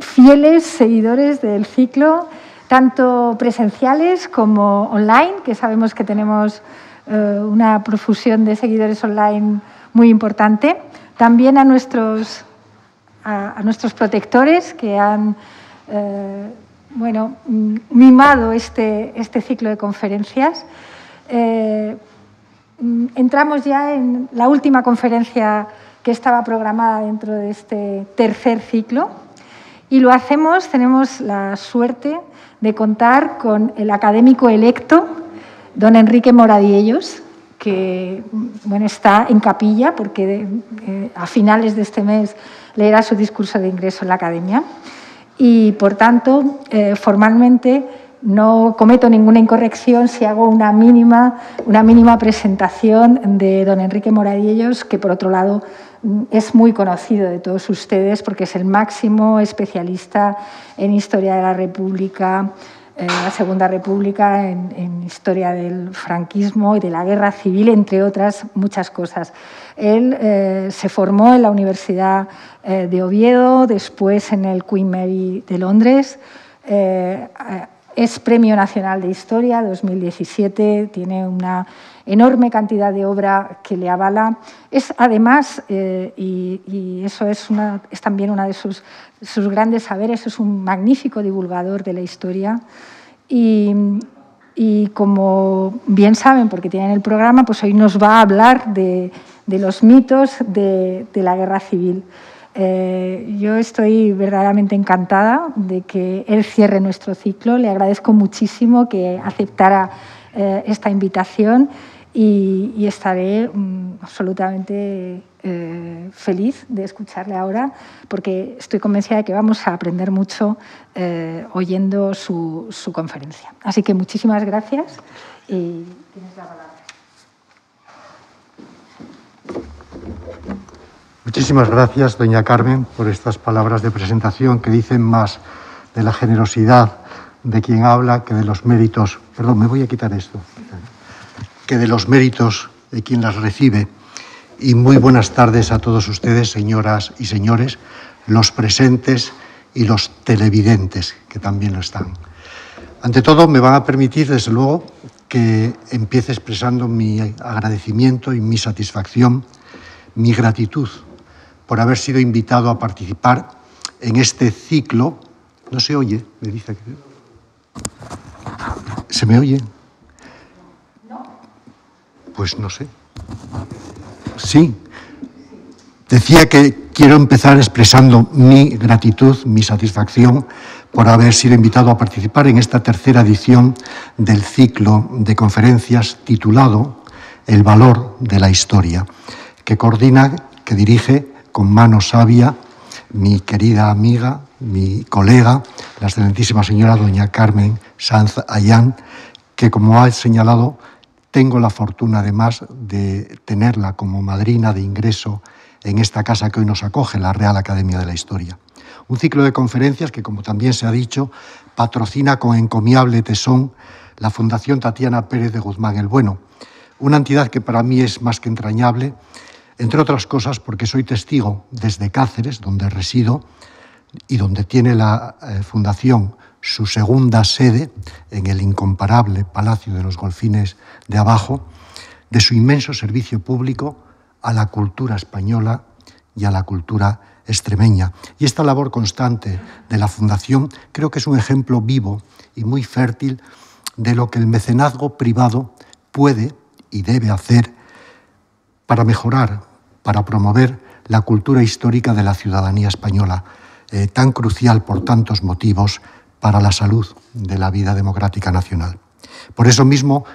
fieles seguidores del ciclo, tanto presenciales como online, que sabemos que tenemos eh, una profusión de seguidores online muy importante. También a nuestros, protectores que han eh, bueno, mm, mimado este, este, ciclo de conferencias. Eh, entramos ya en la última conferencia que estaba programada dentro de este tercer ciclo y lo hacemos, tenemos la suerte de contar con el académico electo, don Enrique Moradiellos, que bueno, está en capilla porque eh, a finales de este mes leerá su discurso de ingreso en la academia. Y por tanto, eh, formalmente no cometo ninguna incorrección si hago una mínima, una mínima presentación de don Enrique Moradiellos, que por otro lado es muy conocido de todos ustedes porque es el máximo especialista en historia de la República, eh, la Segunda República, en, historia del franquismo y de la guerra civil, entre otras muchas cosas. Él eh, se formó en la Universidad eh, de Oviedo, después en el Queen Mary de Londres. Eh, es Premio Nacional de Historia 2017, tiene una enorme cantidad de obra que le avala. Es además, eh, y, eso es, una, es también uno de sus, grandes saberes, es un magnífico divulgador de la historia. Y, como bien saben, porque tienen el programa, pues hoy nos va a hablar de, los mitos de, la guerra civil. Eh, yo estoy verdaderamente encantada de que él cierre nuestro ciclo. Le agradezco muchísimo que aceptara eh, esta invitación y, estaré mm, absolutamente eh, feliz de escucharle ahora porque estoy convencida de que vamos a aprender mucho eh, oyendo su, su, conferencia. Así que muchísimas gracias y tienes la palabra. Muchísimas gracias, doña Carmen, por estas palabras de presentación que dicen más de la generosidad de quien habla que de los méritos. Perdón, me voy a quitar esto que de los méritos de quien las recibe. Y muy buenas tardes a todos ustedes, señoras y señores, los presentes y los televidentes, que también lo están. Ante todo, me van a permitir, desde luego, que empiece expresando mi agradecimiento y mi satisfacción, mi gratitud por haber sido invitado a participar en este ciclo. No se oye, me dice. ¿Se me oye? Pues no sé. Sí. Decía que quiero empezar expresando mi gratitud, mi satisfacción por haber sido invitado a participar en esta tercera edición del ciclo de conferencias titulado El valor de la historia, que coordina, que dirige con mano sabia mi querida amiga, mi colega, la excelentísima señora doña Carmen Sanz Ayán, que como ha señalado, tengo la fortuna además de tenerla como madrina de ingreso en esta casa que hoy nos acoge, la Real Academia de la Historia. Un ciclo de conferencias que, como también se ha dicho, patrocina con encomiable tesón la Fundación Tatiana Pérez de Guzmán el Bueno, una entidad que para mí es más que entrañable, entre otras cosas porque soy testigo desde Cáceres, donde resido y donde tiene la eh, Fundación su segunda sede en el incomparable Palacio de los Golfines de Abajo, de su inmenso servicio público a la cultura española y a la cultura extremeña. Y esta labor constante de la Fundación creo que es un ejemplo vivo y muy fértil de lo que el mecenazgo privado puede y debe hacer para mejorar, para promover la cultura histórica de la ciudadanía española, eh, tan crucial por tantos motivos para la salud de la vida democrática nacional. Por eso mismo,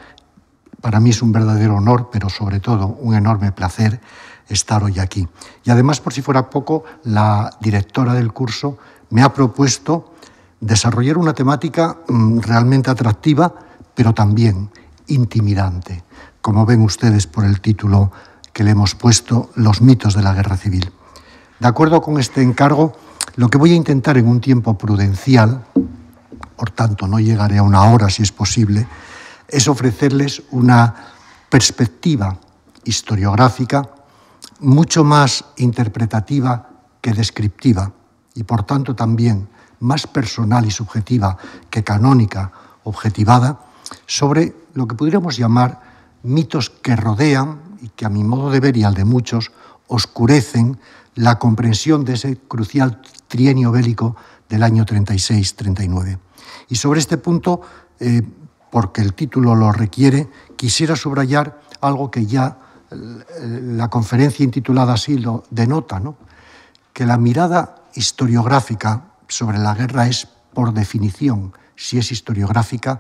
para mí es un verdadero honor, pero sobre todo un enorme placer estar hoy aquí. Y además, por si fuera poco, la directora del curso me ha propuesto desarrollar una temática mm, realmente atractiva, pero también intimidante, como ven ustedes por el título que le hemos puesto, Los mitos de la guerra civil. De acuerdo con este encargo, lo que voy a intentar en un tiempo prudencial, por tanto no llegaré a una hora si es posible, es ofrecerles una perspectiva historiográfica mucho más interpretativa que descriptiva y por tanto también más personal y subjetiva que canónica, objetivada, sobre lo que pudiéramos llamar mitos que rodean y que a mi modo de ver y al de muchos oscurecen la comprensión de ese crucial trienio bélico del año 36-39. Y sobre este punto, eh, porque el título lo requiere, quisiera subrayar algo que ya eh, la conferencia intitulada así lo denota, ¿no? que la mirada historiográfica sobre la guerra es, por definición, si es historiográfica,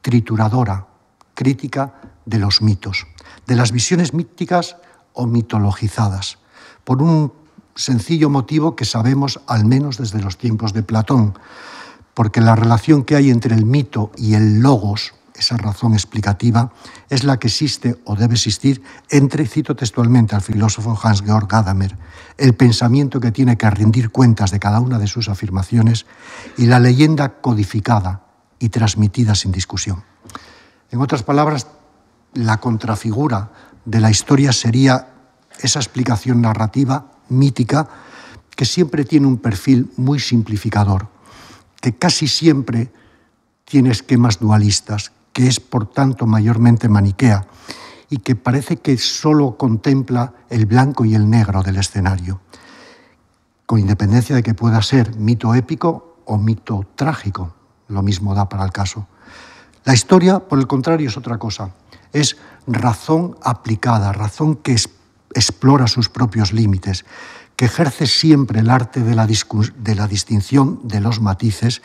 trituradora, crítica de los mitos, de las visiones míticas o mitologizadas, por un sencillo motivo que sabemos al menos desde los tiempos de Platón, porque la relación que hay entre el mito y el logos, esa razón explicativa, es la que existe o debe existir entre, cito textualmente al filósofo Hans-Georg Gadamer, el pensamiento que tiene que rendir cuentas de cada una de sus afirmaciones y la leyenda codificada y transmitida sin discusión. En otras palabras, la contrafigura de la historia sería esa explicación narrativa mítica que siempre tiene un perfil muy simplificador, que casi siempre tiene esquemas dualistas, que es por tanto mayormente maniquea y que parece que solo contempla el blanco y el negro del escenario, con independencia de que pueda ser mito épico o mito trágico, lo mismo da para el caso. La historia, por el contrario, es otra cosa, es razón aplicada, razón que explica explora sus propios límites, que ejerce siempre el arte de la, de la, distinción de los matices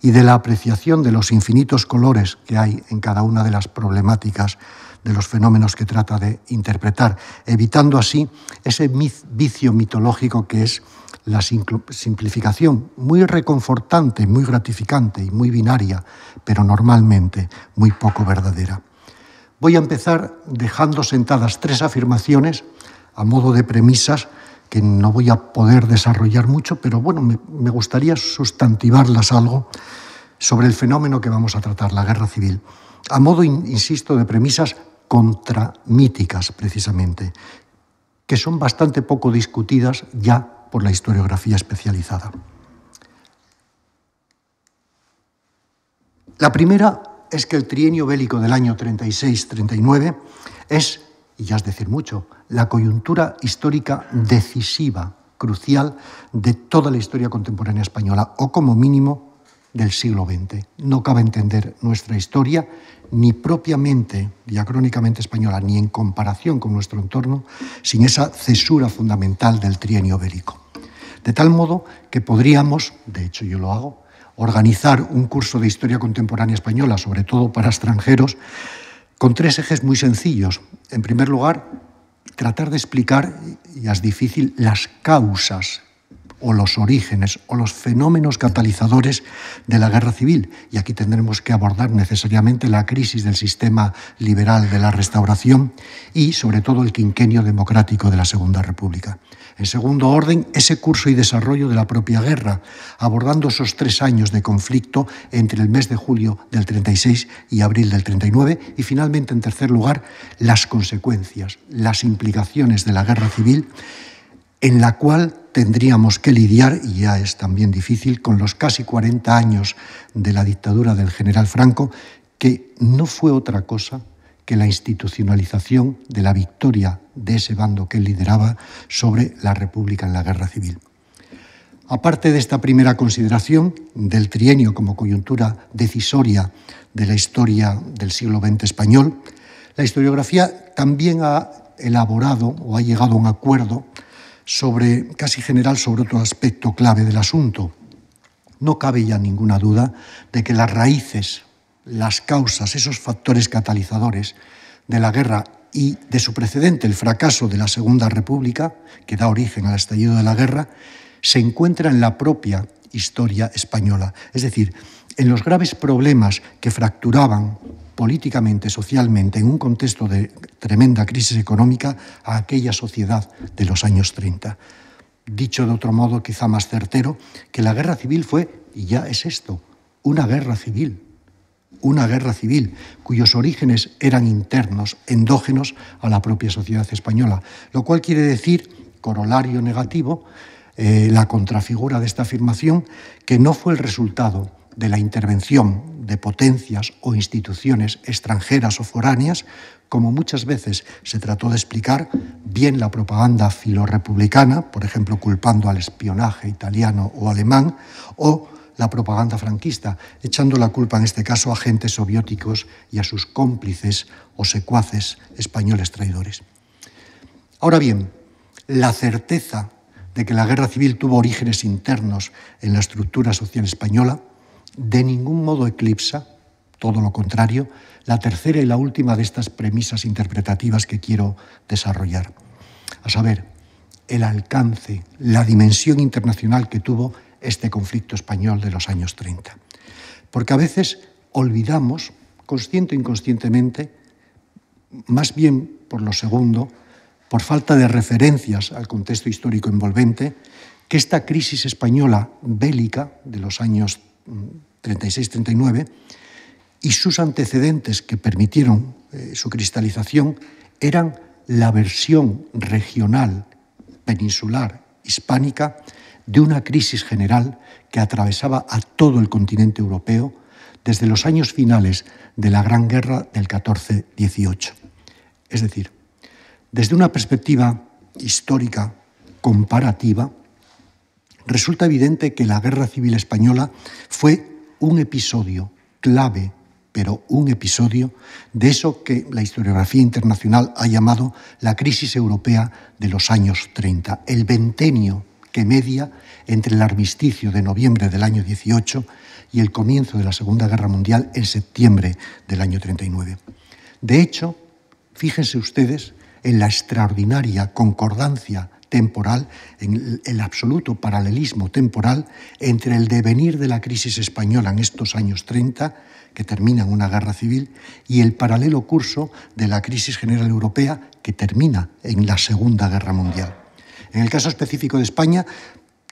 y de la apreciación de los infinitos colores que hay en cada una de las problemáticas de los fenómenos que trata de interpretar, evitando así ese vicio mitológico que es la simplificación, muy reconfortante, muy gratificante y muy binaria, pero normalmente muy poco verdadera. Voy a empezar dejando sentadas tres afirmaciones a modo de premisas que no voy a poder desarrollar mucho, pero bueno, me, gustaría sustantivarlas algo sobre el fenómeno que vamos a tratar, la guerra civil, a modo, insisto, de premisas contramíticas, precisamente, que son bastante poco discutidas ya por la historiografía especializada. La primera es que el trienio bélico del año 36-39 es, y ya es decir mucho, la coyuntura histórica decisiva, crucial, de toda la historia contemporánea española, o como mínimo del siglo XX. No cabe entender nuestra historia, ni propiamente, diacrónicamente española, ni en comparación con nuestro entorno, sin esa cesura fundamental del trienio bélico. De tal modo que podríamos, de hecho yo lo hago, organizar un curso de historia contemporánea española, sobre todo para extranjeros, con tres ejes muy sencillos. En primer lugar, tratar de explicar, y es difícil, las causas o los orígenes o los fenómenos catalizadores de la guerra civil. Y aquí tendremos que abordar necesariamente la crisis del sistema liberal de la restauración y sobre todo el quinquenio democrático de la Segunda República. En segundo orden, ese curso y desarrollo de la propia guerra, abordando esos tres años de conflicto entre el mes de julio del 36 y abril del 39. Y finalmente, en tercer lugar, las consecuencias, las implicaciones de la guerra civil, en la cual tendríamos que lidiar, y ya es también difícil, con los casi 40 años de la dictadura del general Franco, que no fue otra cosa que la institucionalización de la victoria de ese bando que él lideraba sobre la República en la Guerra Civil. Aparte de esta primera consideración del trienio como coyuntura decisoria de la historia del siglo XX español, la historiografía también ha elaborado o ha llegado a un acuerdo sobre, casi general sobre otro aspecto clave del asunto. No cabe ya ninguna duda de que las raíces las causas, esos factores catalizadores de la guerra y de su precedente, el fracaso de la Segunda República, que da origen al estallido de la guerra, se encuentra en la propia historia española. Es decir, en los graves problemas que fracturaban políticamente, socialmente, en un contexto de tremenda crisis económica a aquella sociedad de los años 30. Dicho de otro modo, quizá más certero, que la guerra civil fue, y ya es esto, una guerra civil, una guerra civil cuyos orígenes eran internos, endógenos a la propia sociedad española, lo cual quiere decir, corolario negativo, eh, la contrafigura de esta afirmación, que no fue el resultado de la intervención de potencias o instituciones extranjeras o foráneas, como muchas veces se trató de explicar bien la propaganda filorepublicana, por ejemplo, culpando al espionaje italiano o alemán, o la propaganda franquista, echando la culpa en este caso a agentes soviéticos y a sus cómplices o secuaces españoles traidores. Ahora bien, la certeza de que la guerra civil tuvo orígenes internos en la estructura social española de ningún modo eclipsa, todo lo contrario, la tercera y la última de estas premisas interpretativas que quiero desarrollar. A saber, el alcance, la dimensión internacional que tuvo este conflicto español de los años 30. Porque a veces olvidamos, consciente o inconscientemente, más bien por lo segundo, por falta de referencias al contexto histórico envolvente, que esta crisis española bélica de los años 36-39 mm, y sus antecedentes que permitieron eh, su cristalización eran la versión regional, peninsular, hispánica de una crisis general que atravesaba a todo el continente europeo desde los años finales de la Gran Guerra del 14-18. Es decir, desde una perspectiva histórica comparativa, resulta evidente que la Guerra Civil Española fue un episodio clave, pero un episodio de eso que la historiografía internacional ha llamado la crisis europea de los años 30, el ventenio que media entre el armisticio de noviembre del año 18 y el comienzo de la Segunda Guerra Mundial en septiembre del año 39. De hecho, fíjense ustedes en la extraordinaria concordancia temporal, en el absoluto paralelismo temporal entre el devenir de la crisis española en estos años 30, que termina en una guerra civil, y el paralelo curso de la crisis general europea, que termina en la Segunda Guerra Mundial. En el caso específico de España,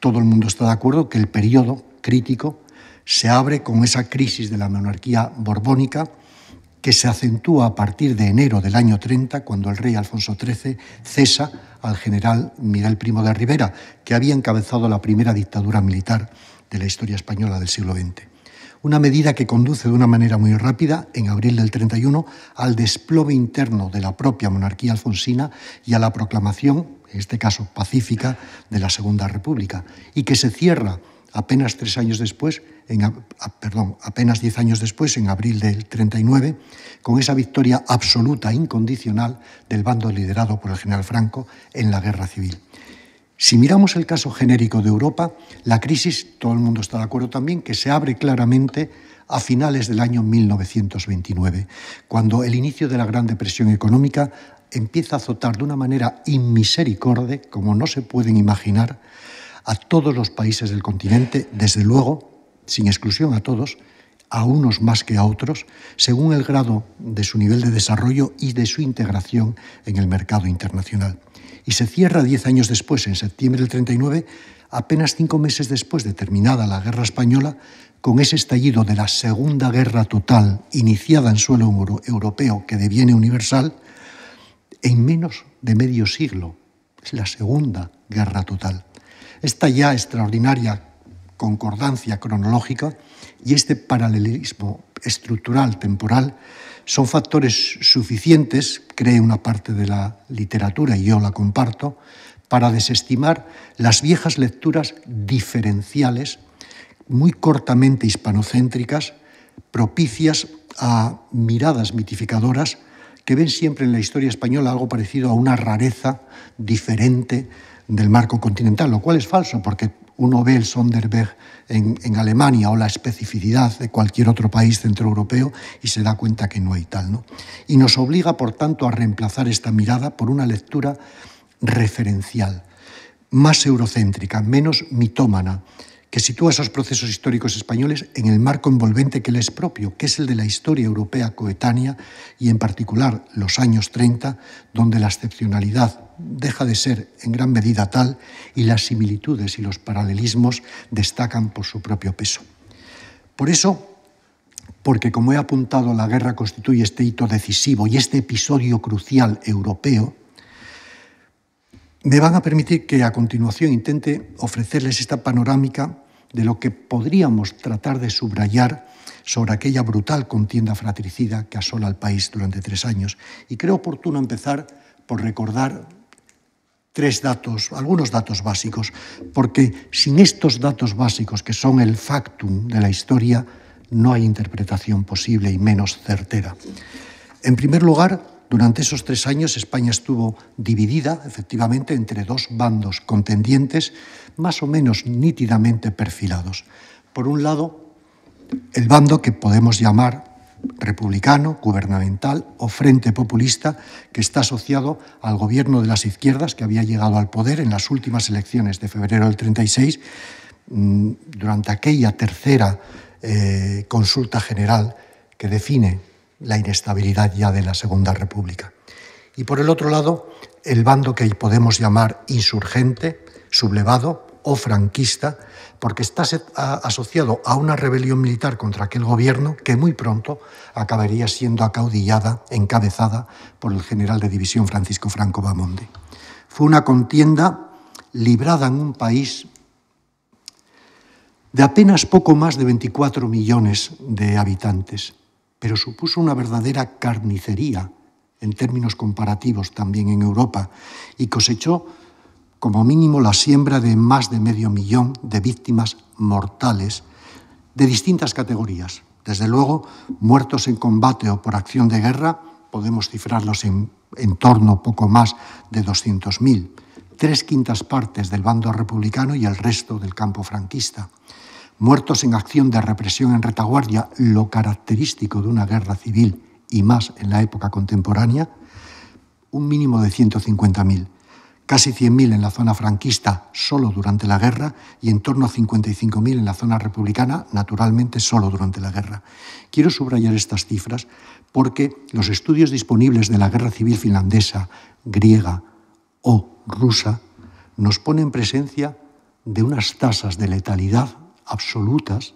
todo el mundo está de acuerdo que el periodo crítico se abre con esa crisis de la monarquía borbónica que se acentúa a partir de enero del año 30, cuando el rey Alfonso XIII cesa al general Miguel Primo de Rivera, que había encabezado la primera dictadura militar de la historia española del siglo XX. Una medida que conduce de una manera muy rápida, en abril del 31, al desplome interno de la propia monarquía alfonsina y a la proclamación en este caso pacífica, de la Segunda República, y que se cierra apenas tres años después, en, perdón, apenas diez años después, en abril del 39, con esa victoria absoluta, incondicional, del bando liderado por el general Franco en la guerra civil. Si miramos el caso genérico de Europa, la crisis, todo el mundo está de acuerdo también, que se abre claramente a finales del año 1929, cuando el inicio de la Gran Depresión Económica empieza a azotar de una manera inmisericorde, como no se pueden imaginar, a todos los países del continente, desde luego, sin exclusión a todos, a unos más que a otros, según el grado de su nivel de desarrollo y de su integración en el mercado internacional. Y se cierra diez años después, en septiembre del 39, apenas cinco meses después de terminada la Guerra Española, con ese estallido de la Segunda Guerra Total iniciada en suelo europeo que deviene universal, en menos de medio siglo. Es la Segunda Guerra Total. Esta ya extraordinaria concordancia cronológica y este paralelismo estructural, temporal, son factores suficientes, cree una parte de la literatura y yo la comparto, para desestimar las viejas lecturas diferenciales, muy cortamente hispanocéntricas, propicias a miradas mitificadoras que ven siempre en la historia española algo parecido a una rareza diferente del marco continental, lo cual es falso porque uno ve el Sonderberg en, Alemania o la especificidad de cualquier otro país centroeuropeo y se da cuenta que no hay tal. Y nos obliga, por tanto, a reemplazar esta mirada por una lectura referencial, más eurocéntrica, menos mitómana, que sitúa esos procesos históricos españoles en el marco envolvente que les propio, que es el de la historia europea coetánea y en particular los años 30, donde la excepcionalidad deja de ser en gran medida tal y las similitudes y los paralelismos destacan por su propio peso. Por eso, porque como he apuntado, la guerra constituye este hito decisivo y este episodio crucial europeo, me van a permitir que a continuación intente ofrecerles esta panorámica de lo que podríamos tratar de subrayar sobre aquella brutal contienda fratricida que asola al país durante tres años. Y creo oportuno empezar por recordar tres datos, algunos datos básicos, porque sin estos datos básicos, que son el factum de la historia, no hay interpretación posible y menos certera. En primer lugar, durante esos tres años España estuvo dividida, efectivamente, entre dos bandos contendientes más o menos nítidamente perfilados. Por un lado, el bando que podemos llamar republicano, gubernamental o frente populista que está asociado al gobierno de las izquierdas que había llegado al poder en las últimas elecciones de febrero del 36, mm, durante aquella tercera eh, consulta general que define la inestabilidad ya de la Segunda República. Y por el otro lado, el bando que podemos llamar insurgente, sublevado o franquista, porque está asociado a una rebelión militar contra aquel gobierno que muy pronto acabaría siendo acaudillada, encabezada por el general de división Francisco Franco Bamonde. Fue una contienda librada en un país de apenas poco más de 24 millones de habitantes, pero supuso una verdadera carnicería, en términos comparativos también en Europa, y cosechó como mínimo la siembra de más de medio millón de víctimas mortales de distintas categorías. Desde luego, muertos en combate o por acción de guerra, podemos cifrarlos en, en torno poco más de 200.000, tres quintas partes del bando republicano y el resto del campo franquista muertos en acción de represión en retaguardia, lo característico de una guerra civil y más en la época contemporánea, un mínimo de 150.000, casi 100.000 en la zona franquista solo durante la guerra y en torno a 55.000 en la zona republicana, naturalmente solo durante la guerra. Quiero subrayar estas cifras porque los estudios disponibles de la guerra civil finlandesa, griega o rusa nos ponen presencia de unas tasas de letalidad absolutas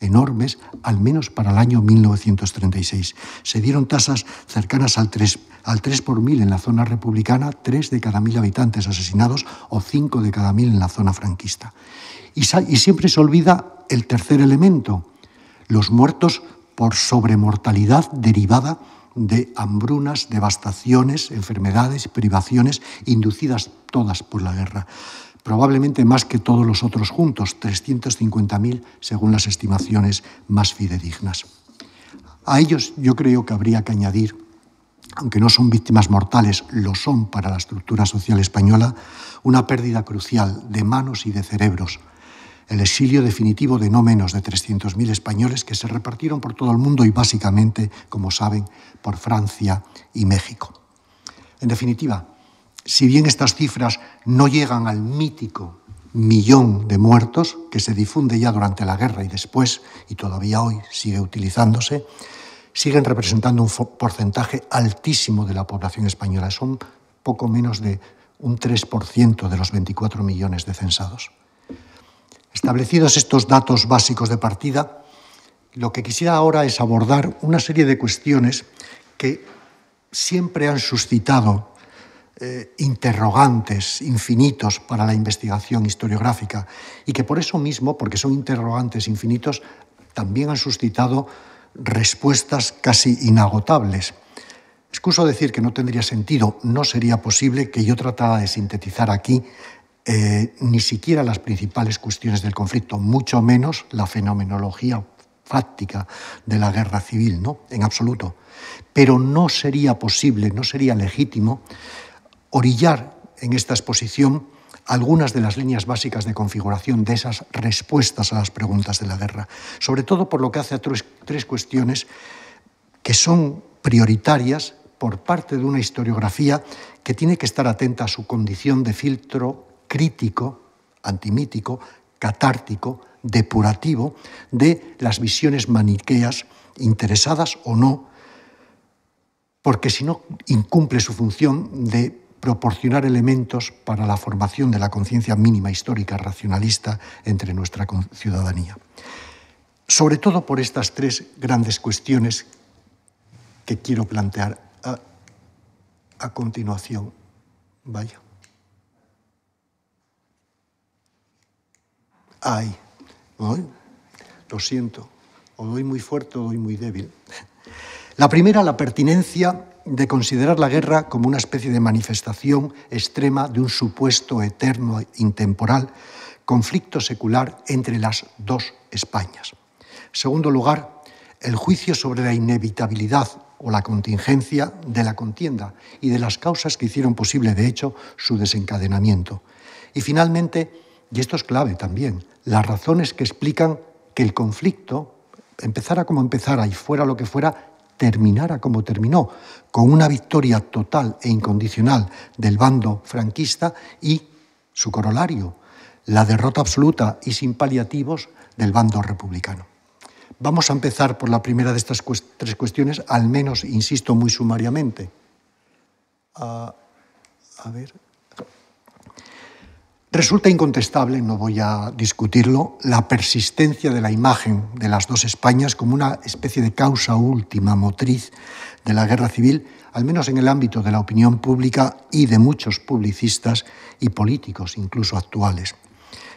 enormes, al menos para el año 1936. Se dieron tasas cercanas al 3, al por mil en la zona republicana, 3 de cada mil habitantes asesinados o 5 de cada mil en la zona franquista. Y, y siempre se olvida el tercer elemento, los muertos por sobremortalidad derivada de hambrunas, devastaciones, enfermedades, privaciones, inducidas todas por la guerra probablemente más que todos los otros juntos, 350.000 según las estimaciones más fidedignas. A ellos yo creo que habría que añadir, aunque no son víctimas mortales, lo son para la estructura social española, una pérdida crucial de manos y de cerebros, el exilio definitivo de no menos de 300.000 españoles que se repartieron por todo el mundo y básicamente, como saben, por Francia y México. En definitiva, si bien estas cifras no llegan al mítico millón de muertos que se difunde ya durante la guerra y después, y todavía hoy sigue utilizándose, siguen representando un porcentaje altísimo de la población española. Son poco menos de un 3% de los 24 millones de censados. Establecidos estos datos básicos de partida, lo que quisiera ahora es abordar una serie de cuestiones que siempre han suscitado eh, interrogantes infinitos para la investigación historiográfica y que por eso mismo, porque son interrogantes infinitos, también han suscitado respuestas casi inagotables. Excuso decir que no tendría sentido, no sería posible que yo tratara de sintetizar aquí eh, ni siquiera las principales cuestiones del conflicto, mucho menos la fenomenología fáctica de la guerra civil, ¿no? En absoluto. Pero no sería posible, no sería legítimo orillar en esta exposición algunas de las líneas básicas de configuración de esas respuestas a las preguntas de la guerra, sobre todo por lo que hace a tres, tres cuestiones que son prioritarias por parte de una historiografía que tiene que estar atenta a su condición de filtro crítico, antimítico, catártico, depurativo de las visiones maniqueas, interesadas o no, porque si no incumple su función de proporcionar elementos para la formación de la conciencia mínima histórica racionalista entre nuestra ciudadanía. Sobre todo por estas tres grandes cuestiones que quiero plantear a, continuación. Vaya. Ay, lo siento, o doy muy fuerte o doy muy débil. La primera, la pertinencia de considerar la guerra como una especie de manifestación extrema de un supuesto eterno e intemporal conflicto secular entre las dos Españas. Segundo lugar, el juicio sobre la inevitabilidad o la contingencia de la contienda y de las causas que hicieron posible, de hecho, su desencadenamiento. Y finalmente, y esto es clave también, las razones que explican que el conflicto, empezara como empezara y fuera lo que fuera, terminara como terminó, con una victoria total e incondicional del bando franquista y su corolario, la derrota absoluta y sin paliativos del bando republicano. Vamos a empezar por la primera de estas tres cuestiones, al menos, insisto, muy sumariamente. Ah, a ver. Resulta incontestable, no voy a discutirlo, la persistencia de la imagen de las dos Españas como una especie de causa última, motriz de la guerra civil, al menos en el ámbito de la opinión pública y de muchos publicistas y políticos, incluso actuales.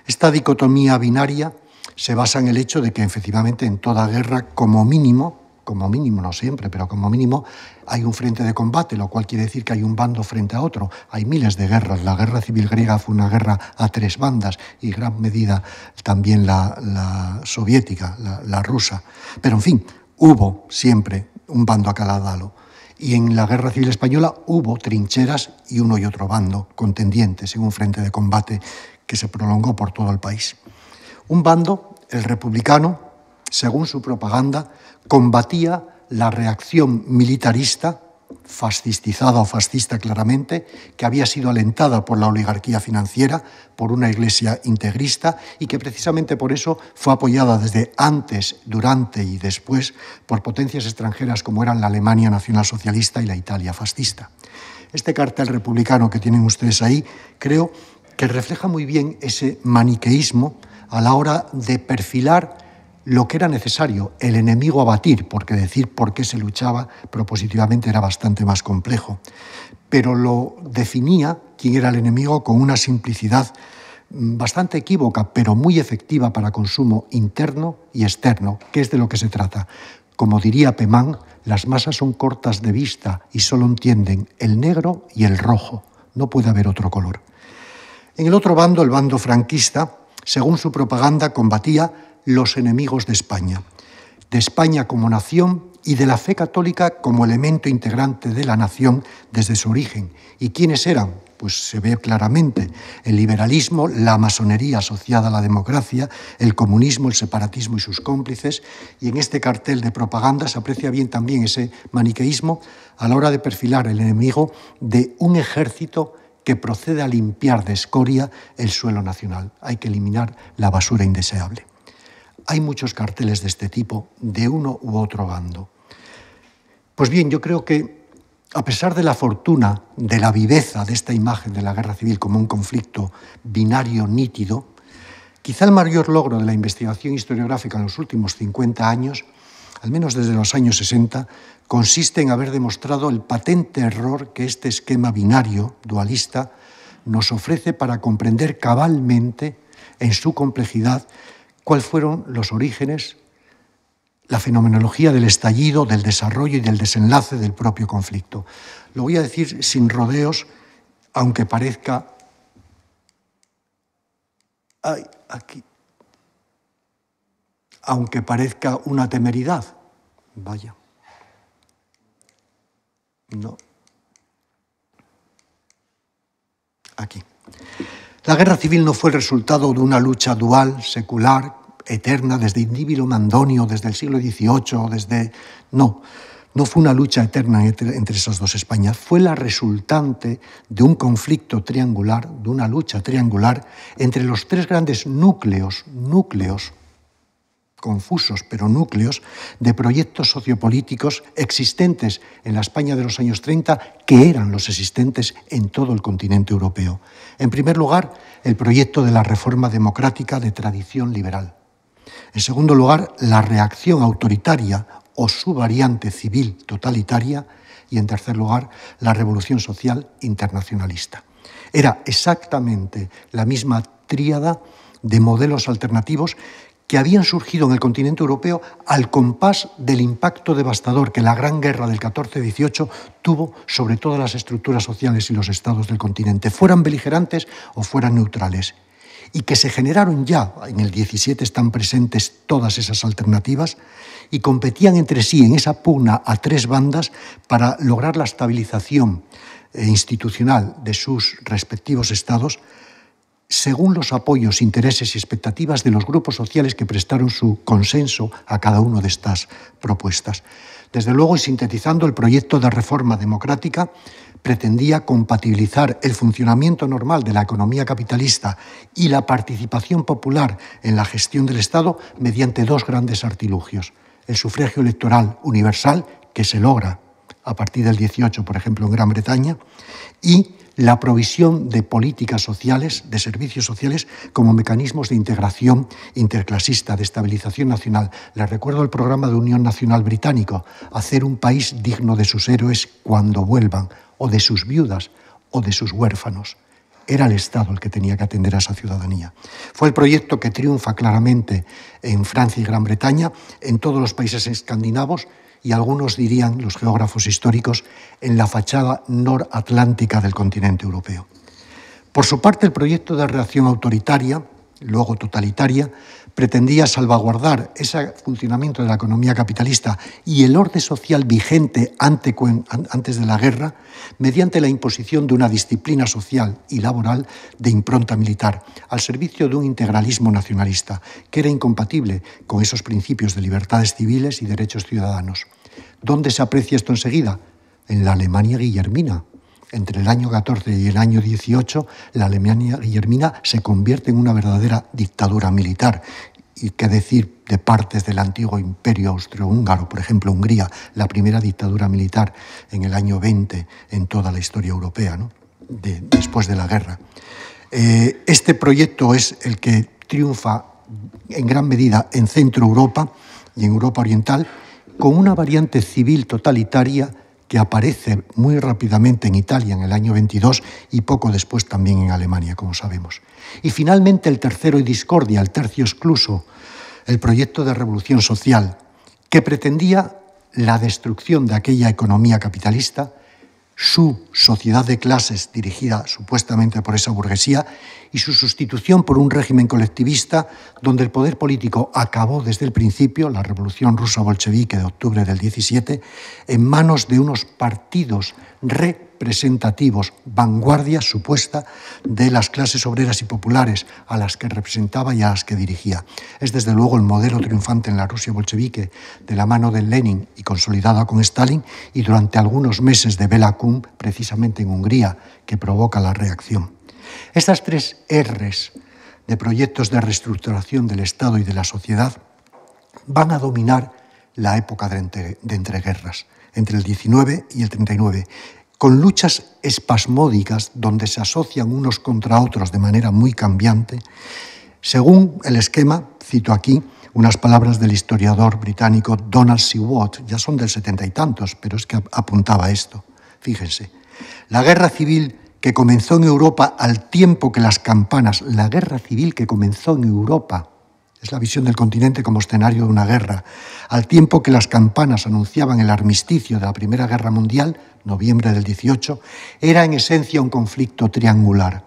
Esta dicotomía binaria se basa en el hecho de que efectivamente en toda guerra, como mínimo, como mínimo, no siempre, pero como mínimo hay un frente de combate, lo cual quiere decir que hay un bando frente a otro. Hay miles de guerras. La guerra civil griega fue una guerra a tres bandas y gran medida también la, soviética, la, la, rusa. Pero en fin, hubo siempre un bando a cada lado. Y en la guerra civil española hubo trincheras y uno y otro bando contendientes en un frente de combate que se prolongó por todo el país. Un bando, el republicano, según su propaganda, combatía la reacción militarista, fascistizada o fascista claramente, que había sido alentada por la oligarquía financiera, por una iglesia integrista y que precisamente por eso fue apoyada desde antes, durante y después por potencias extranjeras como eran la Alemania nacionalsocialista y la Italia fascista. Este cartel republicano que tienen ustedes ahí creo que refleja muy bien ese maniqueísmo a la hora de perfilar lo que era necesario, el enemigo a batir, porque decir por qué se luchaba propositivamente era bastante más complejo. Pero lo definía quién era el enemigo con una simplicidad mm, bastante equívoca, pero muy efectiva para consumo interno y externo, que es de lo que se trata. Como diría Pemán, las masas son cortas de vista y solo entienden el negro y el rojo. No puede haber otro color. En el otro bando, el bando franquista, según su propaganda, combatía los enemigos de España, de España como nación y de la fe católica como elemento integrante de la nación desde su origen. ¿Y quiénes eran? Pues se ve claramente el liberalismo, la masonería asociada a la democracia, el comunismo, el separatismo y sus cómplices. Y en este cartel de propaganda se aprecia bien también ese maniqueísmo a la hora de perfilar el enemigo de un ejército que procede a limpiar de escoria el suelo nacional. Hay que eliminar la basura indeseable. Hay muchos carteles de este tipo, de uno u otro bando. Pues bien, yo creo que a pesar de la fortuna, de la viveza de esta imagen de la guerra civil como un conflicto binario nítido, quizá el mayor logro de la investigación historiográfica en los últimos 50 años, al menos desde los años 60, consiste en haber demostrado el patente error que este esquema binario, dualista, nos ofrece para comprender cabalmente en su complejidad cuáles fueron los orígenes, la fenomenología del estallido, del desarrollo y del desenlace del propio conflicto. Lo voy a decir sin rodeos, aunque parezca... Ay, aquí. Aunque parezca una temeridad. Vaya. No. Aquí. La guerra civil no fue el resultado de una lucha dual, secular, eterna, desde Indíbilo Mandonio, desde el siglo XVIII, desde... No, no fue una lucha eterna entre esas dos Españas, fue la resultante de un conflicto triangular, de una lucha triangular entre los tres grandes núcleos, núcleos confusos pero núcleos de proyectos sociopolíticos existentes en la España de los años 30 que eran los existentes en todo el continente europeo. En primer lugar, el proyecto de la reforma democrática de tradición liberal. En segundo lugar, la reacción autoritaria o su variante civil totalitaria. Y en tercer lugar, la revolución social internacionalista. Era exactamente la misma tríada de modelos alternativos que habían surgido en el continente europeo al compás del impacto devastador que la Gran Guerra del 14-18 tuvo sobre todas las estructuras sociales y los estados del continente, fueran beligerantes o fueran neutrales, y que se generaron ya, en el 17 están presentes todas esas alternativas, y competían entre sí en esa pugna a tres bandas para lograr la estabilización eh, institucional de sus respectivos estados, según los apoyos, intereses y expectativas de los grupos sociales que prestaron su consenso a cada una de estas propuestas. Desde luego, y sintetizando, el proyecto de reforma democrática pretendía compatibilizar el funcionamiento normal de la economía capitalista y la participación popular en la gestión del Estado mediante dos grandes artilugios. El sufragio electoral universal, que se logra a partir del 18, por ejemplo, en Gran Bretaña, y la provisión de políticas sociales, de servicios sociales, como mecanismos de integración interclasista, de estabilización nacional. Les recuerdo el programa de Unión Nacional Británico, hacer un país digno de sus héroes cuando vuelvan, o de sus viudas, o de sus huérfanos. Era el Estado el que tenía que atender a esa ciudadanía. Fue el proyecto que triunfa claramente en Francia y Gran Bretaña, en todos los países escandinavos, y algunos dirían, los geógrafos históricos, en la fachada noratlántica del continente europeo. Por su parte, el proyecto de reacción autoritaria, luego totalitaria, pretendía salvaguardar ese funcionamiento de la economía capitalista y el orden social vigente antes de la guerra mediante la imposición de una disciplina social y laboral de impronta militar, al servicio de un integralismo nacionalista, que era incompatible con esos principios de libertades civiles y derechos ciudadanos. ¿Dónde se aprecia esto enseguida? En la Alemania guillermina. Entre el año 14 y el año 18, la Alemania guillermina se convierte en una verdadera dictadura militar. Y qué decir de partes del antiguo imperio austrohúngaro, por ejemplo, Hungría, la primera dictadura militar en el año 20 en toda la historia europea, después de la guerra. Eh, este proyecto es el que triunfa en gran medida en Centro Europa y en Europa Oriental, con una variante civil totalitaria que aparece muy rápidamente en Italia en el año 22 y poco después también en Alemania, como sabemos. Y finalmente el tercero y discordia, el tercio excluso, el proyecto de revolución social, que pretendía la destrucción de aquella economía capitalista su sociedad de clases dirigida supuestamente por esa burguesía y su sustitución por un régimen colectivista donde el poder político acabó desde el principio, la revolución rusa bolchevique de octubre del 17, en manos de unos partidos re representativos, vanguardia supuesta de las clases obreras y populares a las que representaba y a las que dirigía. Es desde luego el modelo triunfante en la Rusia bolchevique de la mano de Lenin y consolidada con Stalin y durante algunos meses de Bela precisamente en Hungría, que provoca la reacción. Estas tres R's de proyectos de reestructuración del Estado y de la sociedad van a dominar la época de, de, entreguerras, entre el 19 y el 39, con luchas espasmódicas donde se asocian unos contra otros de manera muy cambiante, según el esquema, cito aquí unas palabras del historiador británico Donald C. Watt, ya son del setenta y tantos, pero es que apuntaba esto. Fíjense, la guerra civil que comenzó en Europa al tiempo que las campanas, la guerra civil que comenzó en Europa la visión del continente como escenario de una guerra. Al tiempo que las campanas anunciaban el armisticio de la Primera Guerra Mundial, noviembre del 18, era en esencia un conflicto triangular.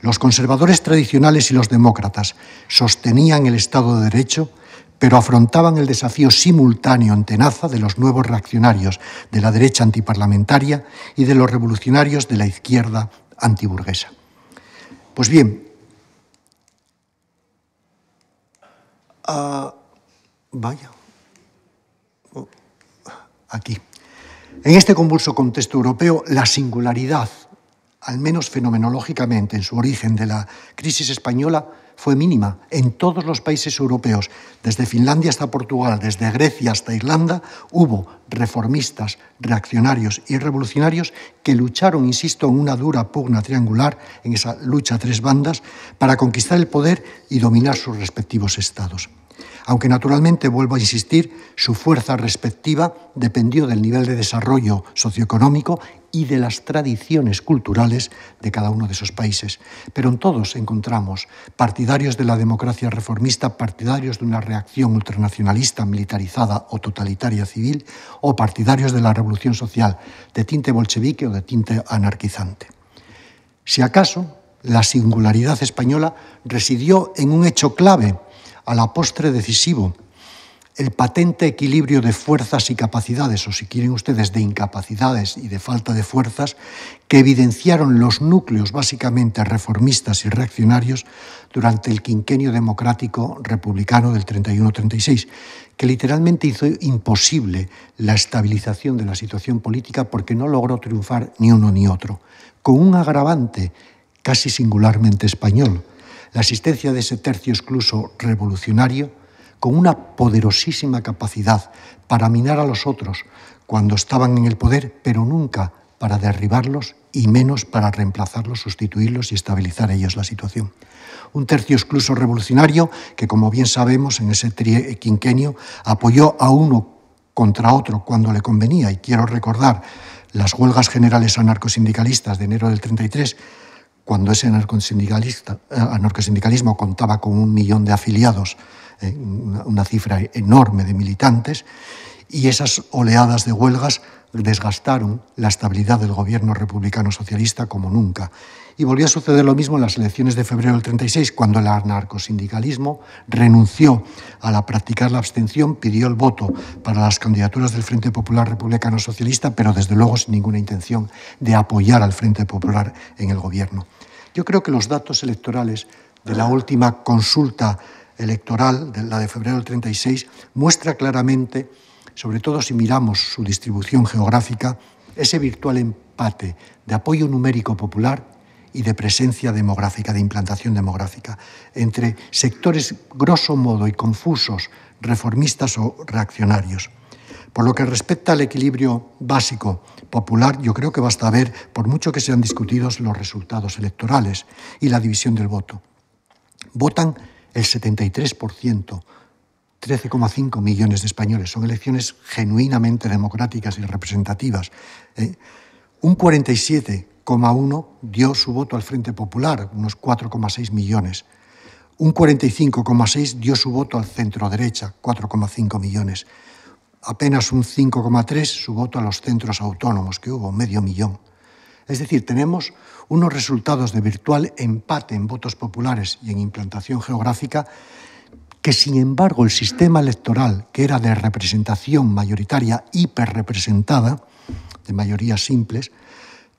Los conservadores tradicionales y los demócratas sostenían el Estado de Derecho, pero afrontaban el desafío simultáneo en tenaza de los nuevos reaccionarios de la derecha antiparlamentaria y de los revolucionarios de la izquierda antiburguesa. Pues bien, Ah, vaya, oh, aquí. En este convulso contexto europeo, la singularidad, al menos fenomenológicamente, en su origen de la crisis española, fue mínima en todos los países europeos. Desde Finlandia hasta Portugal, desde Grecia hasta Irlanda, hubo reformistas, reaccionarios y revolucionarios que lucharon, insisto, en una dura pugna triangular, en esa lucha a tres bandas, para conquistar el poder y dominar sus respectivos estados aunque naturalmente, vuelvo a insistir, su fuerza respectiva dependió del nivel de desarrollo socioeconómico y de las tradiciones culturales de cada uno de esos países. Pero en todos encontramos partidarios de la democracia reformista, partidarios de una reacción ultranacionalista, militarizada o totalitaria civil, o partidarios de la revolución social, de tinte bolchevique o de tinte anarquizante. Si acaso, la singularidad española residió en un hecho clave, a la postre decisivo, el patente equilibrio de fuerzas y capacidades, o si quieren ustedes, de incapacidades y de falta de fuerzas, que evidenciaron los núcleos básicamente reformistas y reaccionarios durante el quinquenio democrático republicano del 31-36, que literalmente hizo imposible la estabilización de la situación política porque no logró triunfar ni uno ni otro, con un agravante casi singularmente español, la existencia de ese tercio excluso revolucionario con una poderosísima capacidad para minar a los otros cuando estaban en el poder, pero nunca para derribarlos y menos para reemplazarlos, sustituirlos y estabilizar ellos la situación. Un tercio excluso revolucionario que, como bien sabemos, en ese eh, quinquenio apoyó a uno contra otro cuando le convenía. Y quiero recordar las huelgas generales anarcosindicalistas de enero del 33, cuando ese eh, anarcosindicalismo contaba con un millón de afiliados eh, una, cifra enorme de militantes, y esas oleadas de huelgas desgastaron la estabilidad del gobierno republicano socialista como nunca. Y volvió a suceder lo mismo en las elecciones de febrero del 36, cuando el anarcosindicalismo renunció a la practicar la abstención, pidió el voto para las candidaturas del Frente Popular Republicano Socialista, pero desde luego sin ninguna intención de apoyar al Frente Popular en el gobierno. Yo creo que los datos electorales de la última consulta electoral, la de febrero del 36, muestra claramente, sobre todo si miramos su distribución geográfica, ese virtual empate de apoyo numérico popular y de presencia demográfica, de implantación demográfica, entre sectores grosso modo y confusos, reformistas o reaccionarios. Por lo que respecta al equilibrio básico popular, yo creo que basta ver, por mucho que sean discutidos, los resultados electorales y la división del voto. Votan el 73%, 13,5 millones de españoles. Son elecciones genuinamente democráticas y representativas. ¿eh? Un 47,1 dio su voto al Frente Popular, unos 4,6 millones. Un 45,6 dio su voto al centro derecha, 4,5 millones. Apenas un 5,3 su voto a los centros autónomos, que hubo medio millón. Es decir, tenemos unos resultados de virtual empate en votos populares y en implantación geográfica que, sin embargo, el sistema electoral, que era de representación mayoritaria hiperrepresentada, de mayorías simples,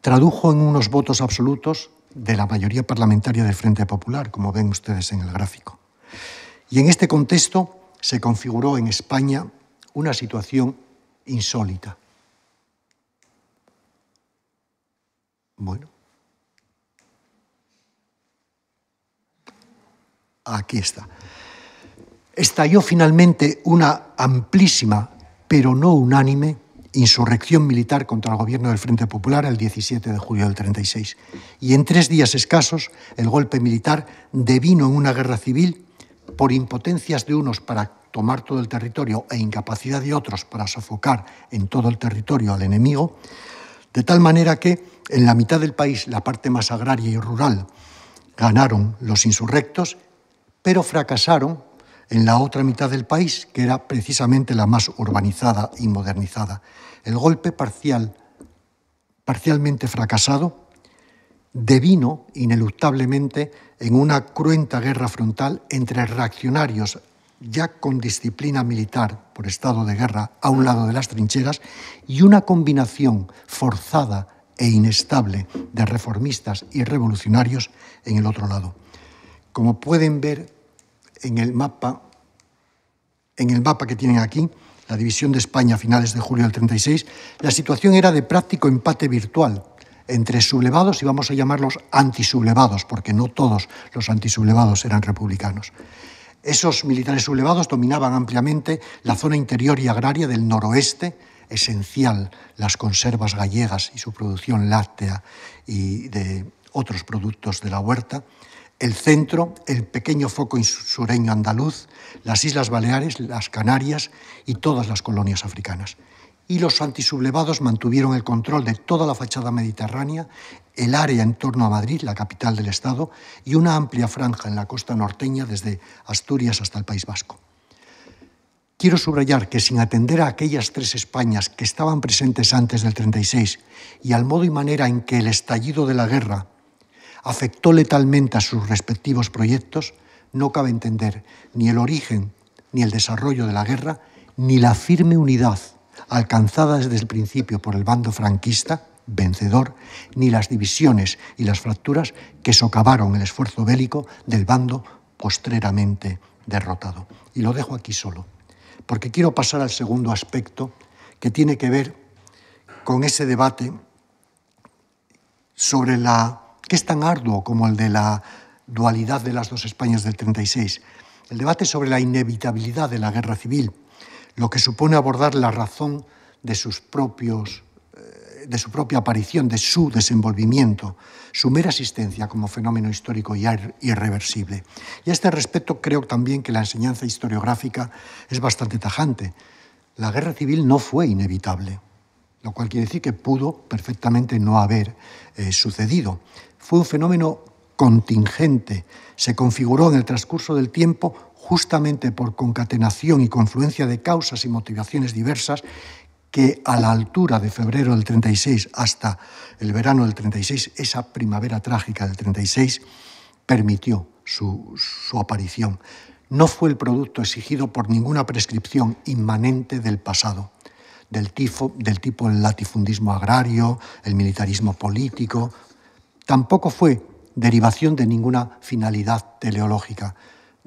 tradujo en unos votos absolutos de la mayoría parlamentaria del Frente Popular, como ven ustedes en el gráfico. Y en este contexto se configuró en España una situación insólita. Bueno. Aquí está. Estalló finalmente una amplísima, pero no unánime, insurrección militar contra el gobierno del Frente Popular el 17 de julio del 36. Y en tres días escasos, el golpe militar devino en una guerra civil por impotencias de unos para tomar todo el territorio e incapacidad de otros para sofocar en todo el territorio al enemigo, de tal manera que en la mitad del país, la parte más agraria y rural, ganaron los insurrectos, pero fracasaron en la otra mitad del país, que era precisamente la más urbanizada y modernizada. El golpe parcial, parcialmente fracasado, devino ineluctablemente en una cruenta guerra frontal entre reaccionarios ya con disciplina militar por estado de guerra a un lado de las trincheras y una combinación forzada e inestable de reformistas y revolucionarios en el otro lado. Como pueden ver en el mapa, en el mapa que tienen aquí, la división de España a finales de julio del 36, la situación era de práctico empate virtual entre sublevados y vamos a llamarlos antisublevados, porque no todos los antisublevados eran republicanos. Esos militares sublevados dominaban ampliamente la zona interior y agraria del noroeste, esencial las conservas gallegas y su producción láctea y de otros productos de la huerta, el centro, el pequeño foco sureño andaluz, las Islas Baleares, las Canarias y todas las colonias africanas y los antisublevados mantuvieron el control de toda la fachada mediterránea, el área en torno a Madrid, la capital del Estado, y una amplia franja en la costa norteña desde Asturias hasta el País Vasco. Quiero subrayar que sin atender a aquellas tres Españas que estaban presentes antes del 36 y al modo y manera en que el estallido de la guerra afectó letalmente a sus respectivos proyectos, no cabe entender ni el origen ni el desarrollo de la guerra, ni la firme unidad alcanzadas desde el principio por el bando franquista, vencedor, ni las divisiones y las fracturas que socavaron el esfuerzo bélico del bando postreramente derrotado. Y lo dejo aquí solo, porque quiero pasar al segundo aspecto que tiene que ver con ese debate sobre la que es tan arduo como el de la dualidad de las dos Españas del 36, el debate sobre la inevitabilidad de la guerra civil lo que supone abordar la razón de, sus propios, eh, de su propia aparición, de su desenvolvimiento, su mera existencia como fenómeno histórico ya irreversible. Y a este respecto creo también que la enseñanza historiográfica es bastante tajante. La guerra civil no fue inevitable, lo cual quiere decir que pudo perfectamente no haber eh, sucedido. Fue un fenómeno contingente, se configuró en el transcurso del tiempo justamente por concatenación y confluencia de causas y motivaciones diversas, que a la altura de febrero del 36 hasta el verano del 36, esa primavera trágica del 36, permitió su, aparición. No fue el producto exigido por ninguna prescripción inmanente del pasado, del, tifo, del tipo el latifundismo agrario, el militarismo político, tampoco fue derivación de ninguna finalidad teleológica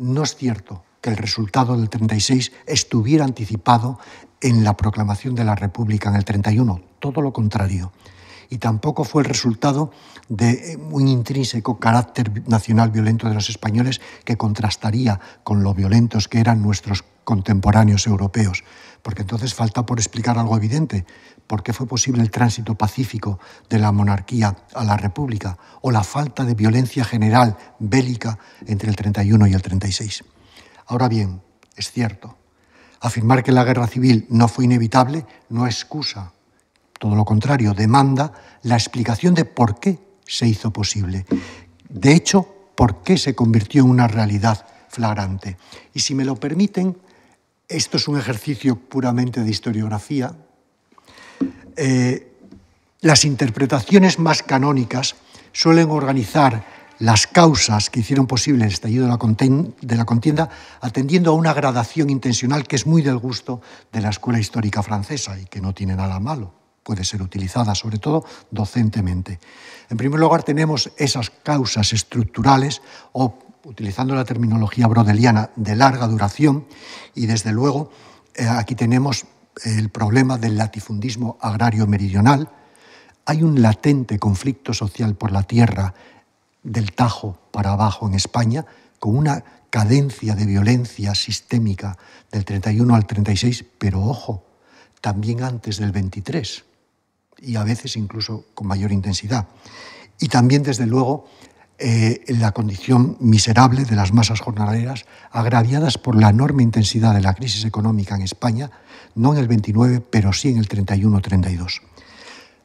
no es cierto que el resultado del 36 estuviera anticipado en la proclamación de la República en el 31, todo lo contrario. Y tampoco fue el resultado de eh, un intrínseco carácter nacional violento de los españoles que contrastaría con lo violentos que eran nuestros contemporáneos europeos, porque entonces falta por explicar algo evidente qué fue posible el tránsito pacífico de la monarquía a la república o la falta de violencia general bélica entre el 31 y el 36. Ahora bien, es cierto, afirmar que la guerra civil no fue inevitable no excusa, todo lo contrario, demanda la explicación de por qué se hizo posible. De hecho, por qué se convirtió en una realidad flagrante. Y si me lo permiten, esto es un ejercicio puramente de historiografía, eh, las interpretaciones más canónicas suelen organizar las causas que hicieron posible el estallido de la, contienda, atendiendo a una gradación intencional que es muy del gusto de la escuela histórica francesa y que no tiene nada malo. Puede ser utilizada, sobre todo, docentemente. En primer lugar, tenemos esas causas estructurales o, utilizando la terminología brodeliana, de larga duración y, desde luego, eh, aquí tenemos el problema del latifundismo agrario meridional, hay un latente conflicto social por la tierra del Tajo para abajo en España, con una cadencia de violencia sistémica del 31 al 36, pero ojo, también antes del 23 y a veces incluso con mayor intensidad. Y también, desde luego, eh, la condición miserable de las masas jornaleras, agraviadas por la enorme intensidad de la crisis económica en España, no en el 29, pero sí en el 31-32.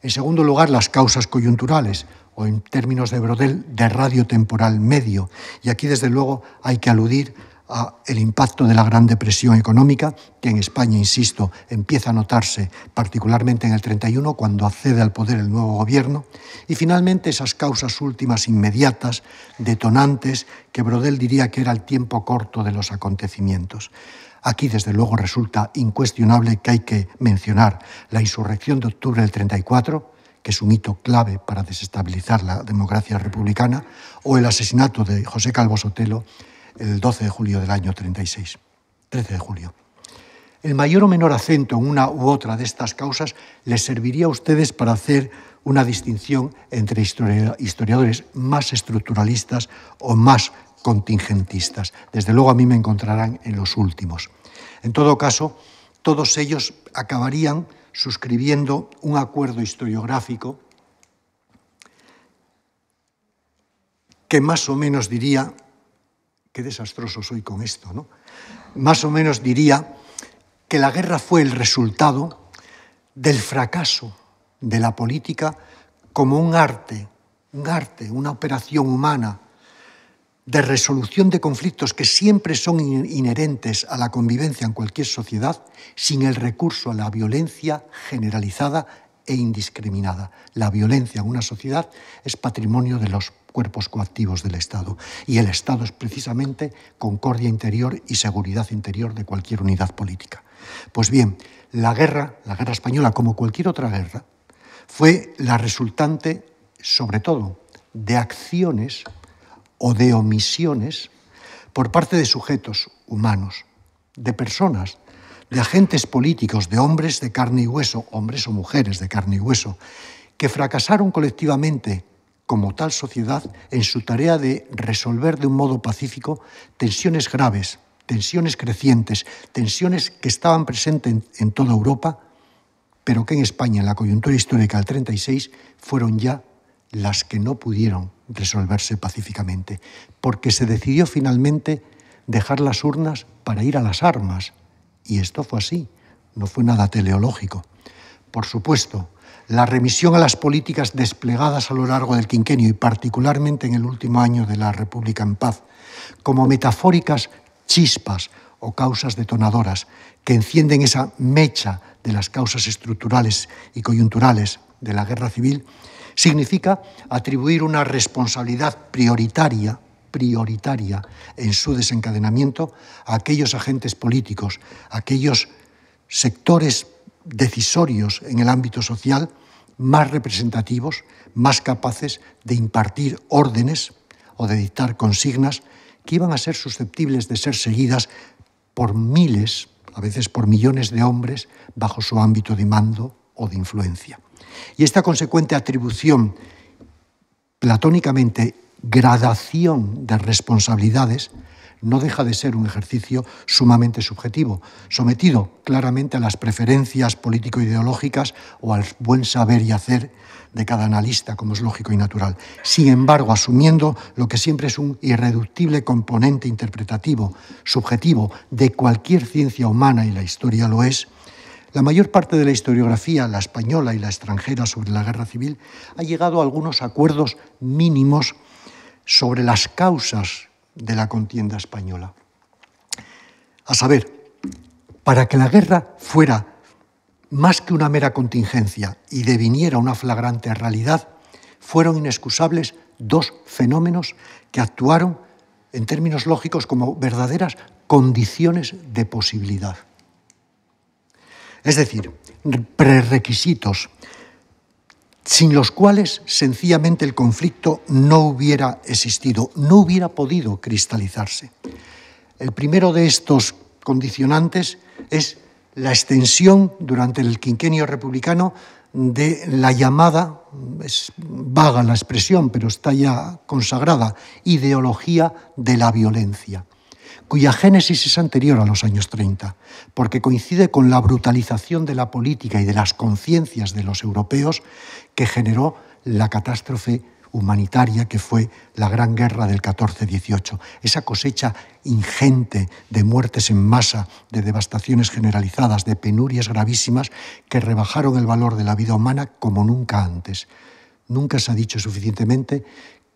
En segundo lugar, las causas coyunturales, o en términos de Brodel, de radio temporal medio. Y aquí, desde luego, hay que aludir a el impacto de la Gran Depresión económica, que en España, insisto, empieza a notarse particularmente en el 31, cuando accede al poder el nuevo gobierno, y finalmente esas causas últimas inmediatas, detonantes, que Brodel diría que era el tiempo corto de los acontecimientos. Aquí, desde luego, resulta incuestionable que hay que mencionar la insurrección de octubre del 34, que es un hito clave para desestabilizar la democracia republicana, o el asesinato de José Calvo Sotelo el 12 de julio del año 36, 13 de julio. El mayor o menor acento en una u otra de estas causas les serviría a ustedes para hacer una distinción entre historiadores más estructuralistas o más contingentistas. Desde luego a mí me encontrarán en los últimos. En todo caso, todos ellos acabarían suscribiendo un acuerdo historiográfico que más o menos diría, qué desastroso soy con esto, ¿no? Más o menos diría que la guerra fue el resultado del fracaso de la política como un arte, un arte, una operación humana de resolución de conflictos que siempre son inherentes a la convivencia en cualquier sociedad sin el recurso a la violencia generalizada e indiscriminada. La violencia en una sociedad es patrimonio de los cuerpos coactivos del Estado y el Estado es precisamente concordia interior y seguridad interior de cualquier unidad política. Pues bien, la guerra, la guerra española como cualquier otra guerra, fue la resultante, sobre todo, de acciones o de omisiones por parte de sujetos humanos, de personas, de agentes políticos, de hombres de carne y hueso, hombres o mujeres de carne y hueso, que fracasaron colectivamente como tal sociedad en su tarea de resolver de un modo pacífico tensiones graves, tensiones crecientes, tensiones que estaban presentes en, toda Europa, pero que en España, en la coyuntura histórica del 36, fueron ya las que no pudieron resolverse pacíficamente, porque se decidió finalmente dejar las urnas para ir a las armas. Y esto fue así, no fue nada teleológico. Por supuesto, la remisión a las políticas desplegadas a lo largo del quinquenio y particularmente en el último año de la República en paz, como metafóricas chispas o causas detonadoras que encienden esa mecha de las causas estructurales y coyunturales de la guerra civil, Significa atribuir una responsabilidad prioritaria, prioritaria en su desencadenamiento a aquellos agentes políticos, a aquellos sectores decisorios en el ámbito social más representativos, más capaces de impartir órdenes o de dictar consignas que iban a ser susceptibles de ser seguidas por miles, a veces por millones de hombres bajo su ámbito de mando o de influencia. Y esta consecuente atribución, platónicamente, gradación de responsabilidades, no deja de ser un ejercicio sumamente subjetivo, sometido claramente a las preferencias político-ideológicas o al buen saber y hacer de cada analista, como es lógico y natural. Sin embargo, asumiendo lo que siempre es un irreductible componente interpretativo, subjetivo, de cualquier ciencia humana, y la historia lo es, la mayor parte de la historiografía, la española y la extranjera, sobre la guerra civil ha llegado a algunos acuerdos mínimos sobre las causas de la contienda española. A saber, para que la guerra fuera más que una mera contingencia y deviniera una flagrante realidad, fueron inexcusables dos fenómenos que actuaron en términos lógicos como verdaderas condiciones de posibilidad. Es decir, prerequisitos sin los cuales sencillamente el conflicto no hubiera existido, no hubiera podido cristalizarse. El primero de estos condicionantes es la extensión durante el quinquenio republicano de la llamada, es vaga la expresión, pero está ya consagrada, ideología de la violencia cuya génesis es anterior a los años 30, porque coincide con la brutalización de la política y de las conciencias de los europeos que generó la catástrofe humanitaria que fue la Gran Guerra del 14-18, esa cosecha ingente de muertes en masa, de devastaciones generalizadas, de penurias gravísimas que rebajaron el valor de la vida humana como nunca antes. Nunca se ha dicho suficientemente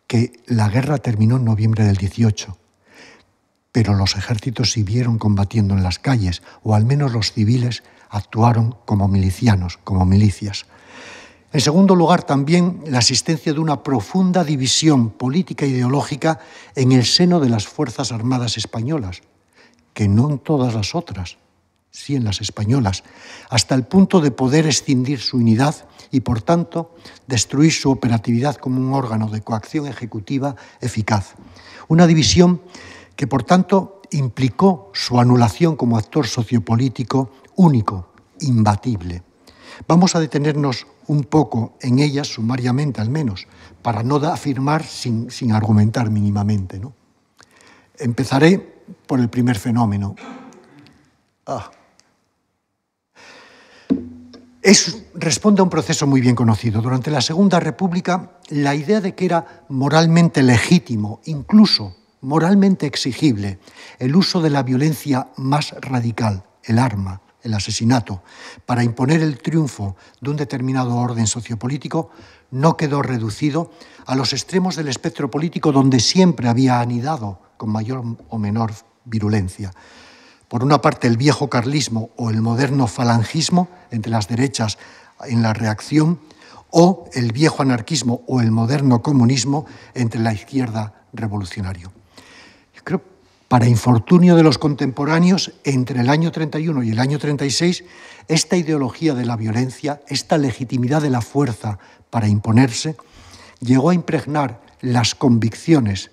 que la guerra terminó en noviembre del 18, pero los ejércitos siguieron combatiendo en las calles, o al menos los civiles actuaron como milicianos, como milicias. En segundo lugar, también la existencia de una profunda división política e ideológica en el seno de las Fuerzas Armadas españolas, que no en todas las otras, sí en las españolas, hasta el punto de poder escindir su unidad y, por tanto, destruir su operatividad como un órgano de coacción ejecutiva eficaz. Una división que por tanto implicó su anulación como actor sociopolítico único, imbatible. Vamos a detenernos un poco en ella, sumariamente al menos, para no afirmar sin, argumentar mínimamente. Empezaré por el primer fenómeno. Ah. responde a un proceso muy bien conocido. Durante la Segunda República, la idea de que era moralmente legítimo, incluso moralmente exigible el uso de la violencia más radical, el arma, el asesinato, para imponer el triunfo de un determinado orden sociopolítico, no quedó reducido a los extremos del espectro político donde siempre había anidado con mayor o menor virulencia. Por una parte, el viejo carlismo o el moderno falangismo entre las derechas en la reacción, o el viejo anarquismo o el moderno comunismo entre la izquierda revolucionario creo, para infortunio de los contemporáneos, entre el año 31 y el año 36, esta ideología de la violencia, esta legitimidad de la fuerza para imponerse, llegó a impregnar las convicciones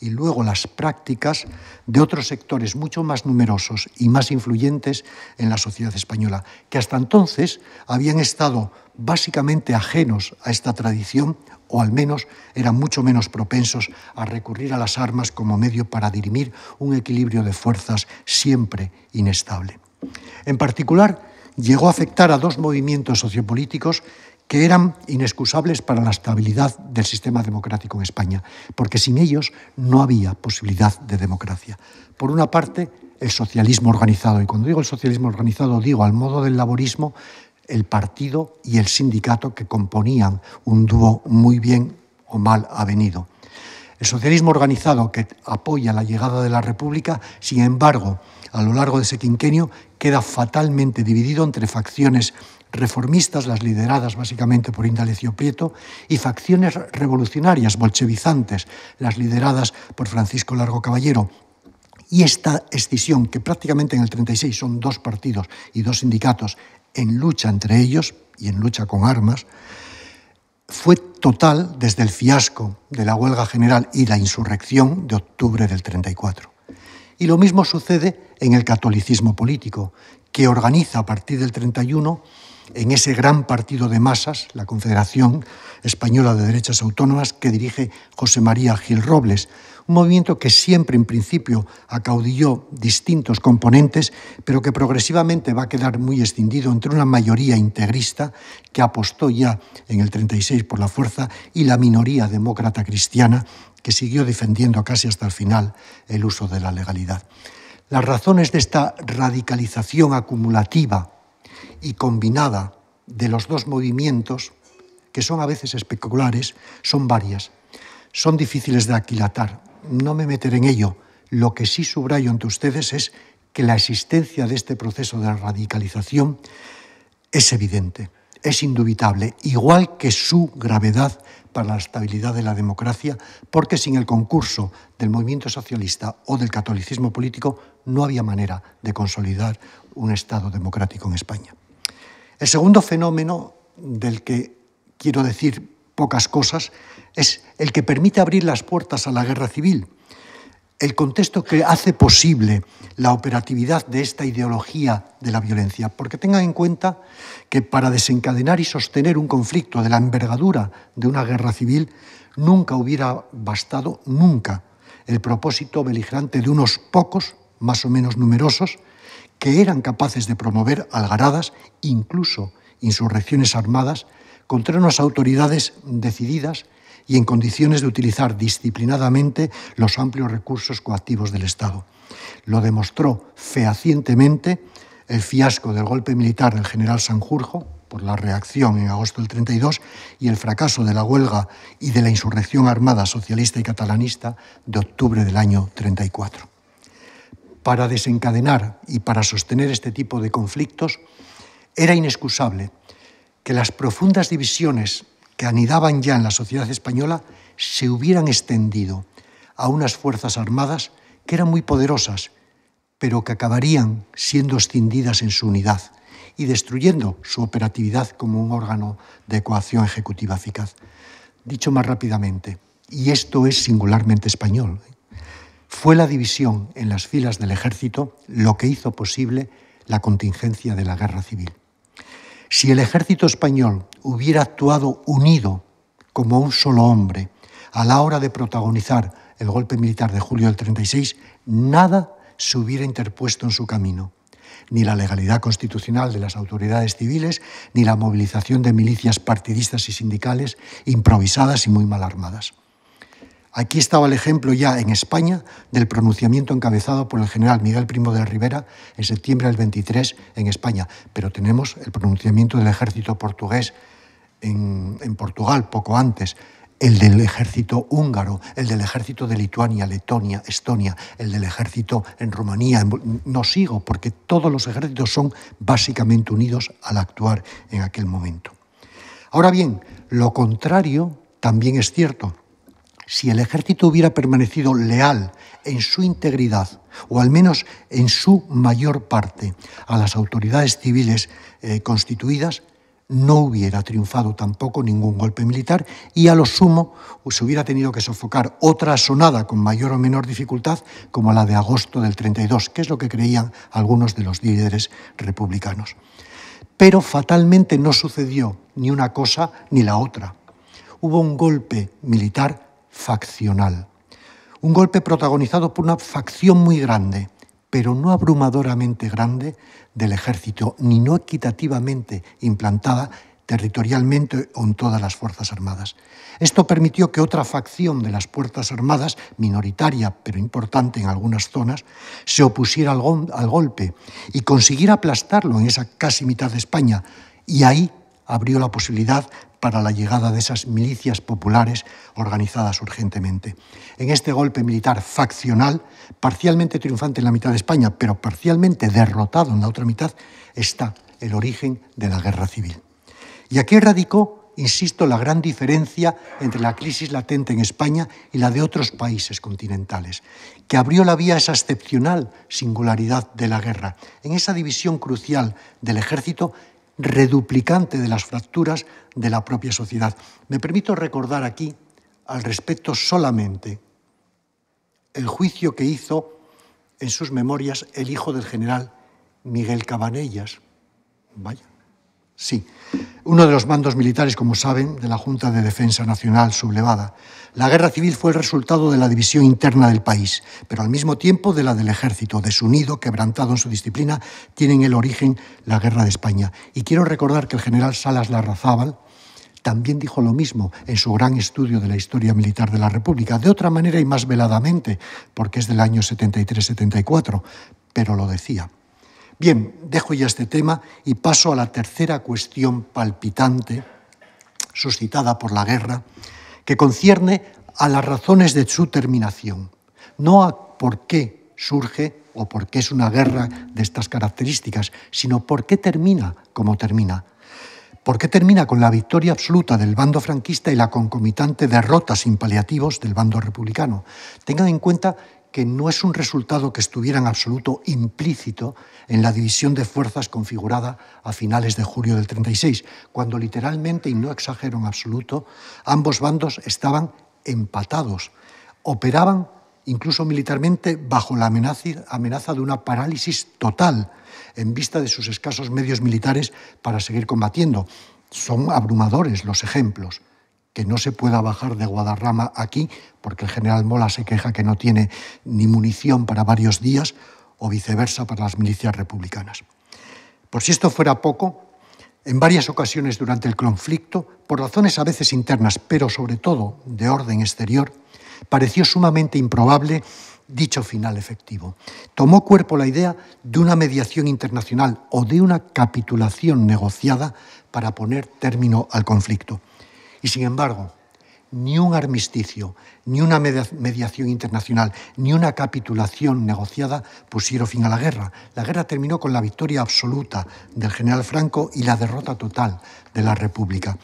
y luego las prácticas de otros sectores mucho más numerosos y más influyentes en la sociedad española, que hasta entonces habían estado básicamente ajenos a esta tradición o al menos eran mucho menos propensos a recurrir a las armas como medio para dirimir un equilibrio de fuerzas siempre inestable. En particular, llegó a afectar a dos movimientos sociopolíticos que eran inexcusables para la estabilidad del sistema democrático en España, porque sin ellos no había posibilidad de democracia. Por una parte, el socialismo organizado, y cuando digo el socialismo organizado digo al modo del laborismo, el partido y el sindicato que componían un dúo muy bien o mal avenido. El socialismo organizado que apoya la llegada de la República, sin embargo, a lo largo de ese quinquenio queda fatalmente dividido entre facciones reformistas, las lideradas básicamente por Indalecio Prieto, y facciones revolucionarias, bolchevizantes, las lideradas por Francisco Largo Caballero, y esta escisión, que prácticamente en el 36 son dos partidos y dos sindicatos, en lucha entre ellos y en lucha con armas, fue total desde el fiasco de la huelga general y la insurrección de octubre del 34. Y lo mismo sucede en el catolicismo político, que organiza a partir del 31 en ese gran partido de masas, la Confederación Española de Derechas Autónomas, que dirige José María Gil Robles, un movimiento que siempre en principio acaudilló distintos componentes, pero que progresivamente va a quedar muy escindido entre una mayoría integrista que apostó ya en el 36 por la fuerza y la minoría demócrata cristiana que siguió defendiendo casi hasta el final el uso de la legalidad. Las razones de esta radicalización acumulativa y combinada de los dos movimientos, que son a veces espectaculares, son varias. Son difíciles de aquilatar. No me meteré en ello. Lo que sí subrayo ante ustedes es que la existencia de este proceso de radicalización es evidente, es indubitable, igual que su gravedad para la estabilidad de la democracia, porque sin el concurso del movimiento socialista o del catolicismo político no había manera de consolidar un Estado democrático en España. El segundo fenómeno del que quiero decir pocas cosas es el que permite abrir las puertas a la guerra civil. El contexto que hace posible la operatividad de esta ideología de la violencia. Porque tengan en cuenta que para desencadenar y sostener un conflicto de la envergadura de una guerra civil nunca hubiera bastado, nunca, el propósito beligerante de unos pocos, más o menos numerosos, que eran capaces de promover algaradas, incluso insurrecciones armadas, contra unas autoridades decididas y en condiciones de utilizar disciplinadamente los amplios recursos coactivos del Estado. Lo demostró fehacientemente el fiasco del golpe militar del general Sanjurjo por la reacción en agosto del 32 y el fracaso de la huelga y de la insurrección armada socialista y catalanista de octubre del año 34 para desencadenar y para sostener este tipo de conflictos, era inexcusable que las profundas divisiones que anidaban ya en la sociedad española se hubieran extendido a unas fuerzas armadas que eran muy poderosas, pero que acabarían siendo escindidas en su unidad y destruyendo su operatividad como un órgano de coacción ejecutiva eficaz. Dicho más rápidamente, y esto es singularmente español, fue la división en las filas del ejército lo que hizo posible la contingencia de la guerra civil. Si el ejército español hubiera actuado unido como un solo hombre a la hora de protagonizar el golpe militar de julio del 36, nada se hubiera interpuesto en su camino ni la legalidad constitucional de las autoridades civiles, ni la movilización de milicias partidistas y sindicales improvisadas y muy mal armadas. Aquí estaba el ejemplo ya en España del pronunciamiento encabezado por el general Miguel Primo de Rivera en septiembre del 23 en España, pero tenemos el pronunciamiento del ejército portugués en, en Portugal poco antes, el del ejército húngaro, el del ejército de Lituania, Letonia, Estonia, el del ejército en Rumanía. No sigo porque todos los ejércitos son básicamente unidos al actuar en aquel momento. Ahora bien, lo contrario también es cierto si el ejército hubiera permanecido leal en su integridad, o al menos en su mayor parte, a las autoridades civiles eh, constituidas, no hubiera triunfado tampoco ningún golpe militar y a lo sumo se hubiera tenido que sofocar otra sonada con mayor o menor dificultad como la de agosto del 32, que es lo que creían algunos de los líderes republicanos. Pero fatalmente no sucedió ni una cosa ni la otra. Hubo un golpe militar faccional. Un golpe protagonizado por una facción muy grande, pero no abrumadoramente grande, del ejército, ni no equitativamente implantada territorialmente o en todas las Fuerzas Armadas. Esto permitió que otra facción de las Fuerzas Armadas, minoritaria pero importante en algunas zonas, se opusiera al, golpe y consiguiera aplastarlo en esa casi mitad de España. Y ahí abrió la posibilidad para la llegada de esas milicias populares organizadas urgentemente. En este golpe militar faccional, parcialmente triunfante en la mitad de España, pero parcialmente derrotado en la otra mitad, está el origen de la guerra civil. Y aquí radicó, insisto, la gran diferencia entre la crisis latente en España y la de otros países continentales, que abrió la vía a esa excepcional singularidad de la guerra, en esa división crucial del ejército reduplicante de las fracturas de la propia sociedad. Me permito recordar aquí al respecto solamente el juicio que hizo en sus memorias el hijo del general Miguel Cabanellas. Vaya, Sí, uno de los mandos militares, como saben, de la Junta de Defensa Nacional sublevada. La guerra civil fue el resultado de la división interna del país, pero al mismo tiempo de la del ejército, desunido, quebrantado en su disciplina, tienen el origen la guerra de España. Y quiero recordar que el general Salas Larrazábal también dijo lo mismo en su gran estudio de la historia militar de la República, de otra manera y más veladamente, porque es del año 73-74, pero lo decía. Bien, dejo ya este tema y paso a la tercera cuestión palpitante, suscitada por la guerra, que concierne a las razones de su terminación, no a por qué surge o por qué es una guerra de estas características, sino por qué termina como termina. ¿Por qué termina con la victoria absoluta del bando franquista y la concomitante derrota sin paliativos del bando republicano? Tengan en cuenta que no es un resultado que estuviera en absoluto implícito en la división de fuerzas configurada a finales de julio del 36, cuando literalmente, y no exagero en absoluto, ambos bandos estaban empatados, operaban incluso militarmente bajo la amenaza, de una parálisis total en vista de sus escasos medios militares para seguir combatiendo. Son abrumadores los ejemplos que no se pueda bajar de Guadarrama aquí, porque el general Mola se queja que no tiene ni munición para varios días, o viceversa para las milicias republicanas. Por si esto fuera poco, en varias ocasiones durante el conflicto, por razones a veces internas, pero sobre todo de orden exterior, pareció sumamente improbable dicho final efectivo. Tomó cuerpo la idea de una mediación internacional o de una capitulación negociada para poner término al conflicto. Y sin embargo, ni un armisticio, ni una mediación internacional, ni una capitulación negociada pusieron fin a la guerra. La guerra terminó con la victoria absoluta del general Franco y la derrota total de la República.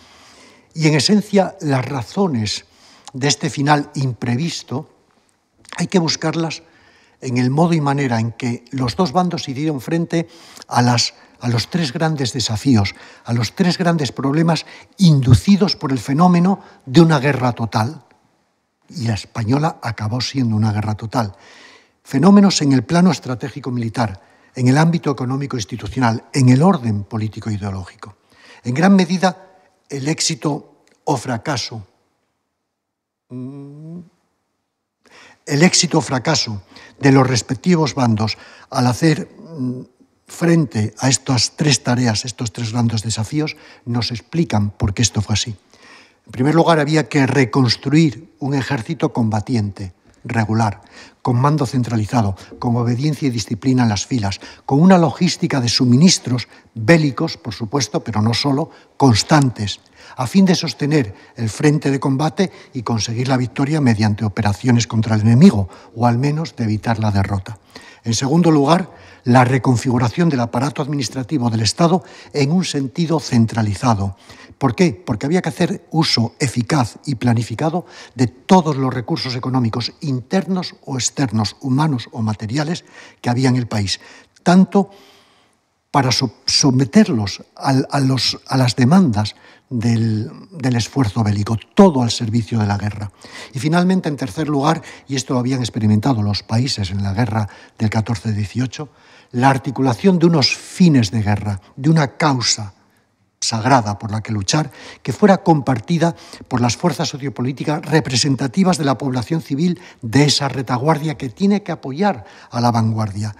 Y en esencia, las razones de este final imprevisto hay que buscarlas en el modo y manera en que los dos bandos hicieron frente a las a los tres grandes desafíos, a los tres grandes problemas inducidos por el fenómeno de una guerra total. Y la española acabó siendo una guerra total. Fenómenos en el plano estratégico militar, en el ámbito económico institucional, en el orden político e ideológico. En gran medida, el éxito o fracaso. Mm. El éxito o fracaso de los respectivos bandos al hacer mm, frente a estas tres tareas, estos tres grandes desafíos, nos explican por qué esto fue así. En primer lugar, había que reconstruir un ejército combatiente, regular, con mando centralizado, con obediencia y disciplina en las filas, con una logística de suministros bélicos, por supuesto, pero no solo, constantes a fin de sostener el frente de combate y conseguir la victoria mediante operaciones contra el enemigo, o al menos de evitar la derrota. En segundo lugar, la reconfiguración del aparato administrativo del Estado en un sentido centralizado. ¿Por qué? Porque había que hacer uso eficaz y planificado de todos los recursos económicos internos o externos, humanos o materiales que había en el país, tanto para someterlos a, a las demandas del, esfuerzo bélico, todo al servicio de la guerra. Y finalmente, en tercer lugar, y esto lo habían experimentado los países en la guerra del 14-18, la articulación de unos fines de guerra, de una causa sagrada por la que luchar, que fuera compartida por las fuerzas sociopolíticas representativas de la población civil de esa retaguardia que tiene que apoyar a la vanguardia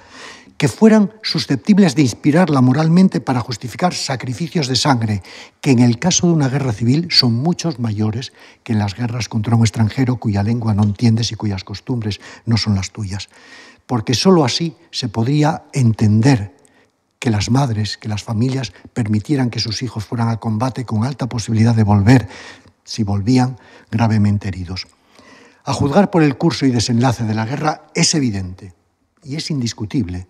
que fueran susceptibles de inspirarla moralmente para justificar sacrificios de sangre, que en el caso de una guerra civil son muchos mayores que en las guerras contra un extranjero cuya lengua no entiendes y cuyas costumbres no son las tuyas. Porque sólo así se podría entender que las madres, que las familias permitieran que sus hijos fueran a combate con alta posibilidad de volver, si volvían, gravemente heridos. A juzgar por el curso y desenlace de la guerra es evidente y es indiscutible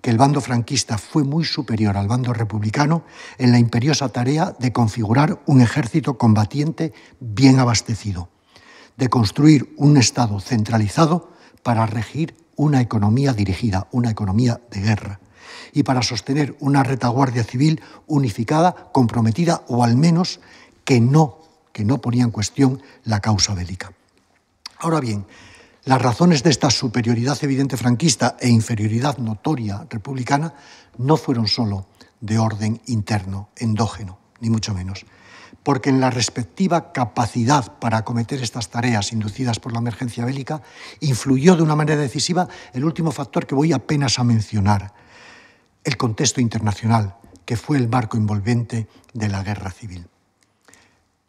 que el bando franquista fue muy superior al bando republicano en la imperiosa tarea de configurar un ejército combatiente bien abastecido, de construir un Estado centralizado para regir una economía dirigida, una economía de guerra, y para sostener una retaguardia civil unificada, comprometida o al menos que no, ponía en cuestión la causa bélica. Ahora bien, las razones de esta superioridad evidente franquista e inferioridad notoria republicana no fueron solo de orden interno, endógeno, ni mucho menos, porque en la respectiva capacidad para acometer estas tareas inducidas por la emergencia bélica influyó de una manera decisiva el último factor que voy apenas a mencionar, el contexto internacional, que fue el marco envolvente de la guerra civil.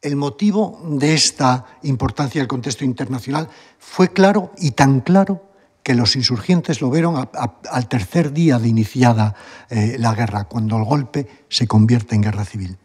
El motivo de esta importancia del contexto internacional fue claro y tan claro que los insurgentes lo vieron al tercer día de iniciada eh, la guerra, cuando el golpe se convierte en guerra civil.